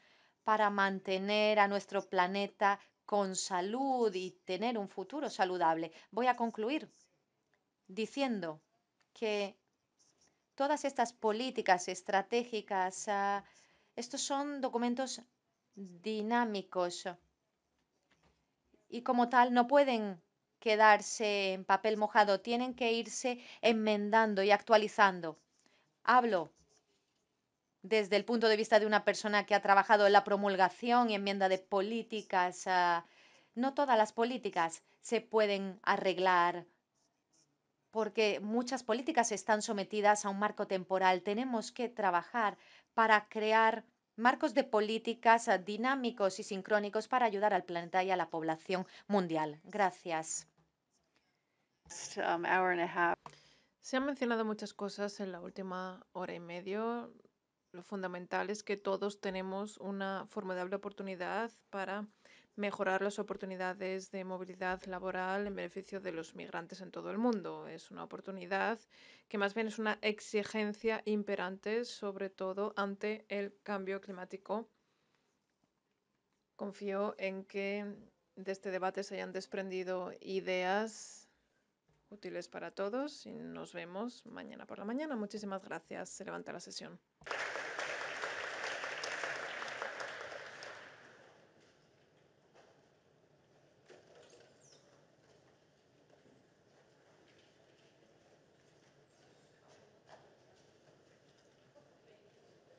para mantener a nuestro planeta con salud y tener un futuro saludable. Voy a concluir diciendo que Todas estas políticas estratégicas, ah, estos son documentos dinámicos y como tal no pueden quedarse en papel mojado, tienen que irse enmendando y actualizando. Hablo desde el punto de vista de una persona que ha trabajado en la promulgación y enmienda de políticas. Ah, no todas las políticas se pueden arreglar porque muchas políticas están sometidas a un marco temporal. Tenemos que trabajar para crear marcos de políticas eh, dinámicos y sincrónicos para ayudar al planeta y a la población mundial. Gracias. Um, Se han mencionado muchas cosas en la última hora y medio. Lo fundamental es que todos tenemos una formidable oportunidad para mejorar las oportunidades de movilidad laboral en beneficio de los migrantes en todo el mundo. Es una oportunidad que más bien es una exigencia imperante, sobre todo ante el cambio climático. Confío en que de este debate se hayan desprendido ideas útiles para todos y nos vemos mañana por la mañana. Muchísimas gracias. Se levanta la sesión.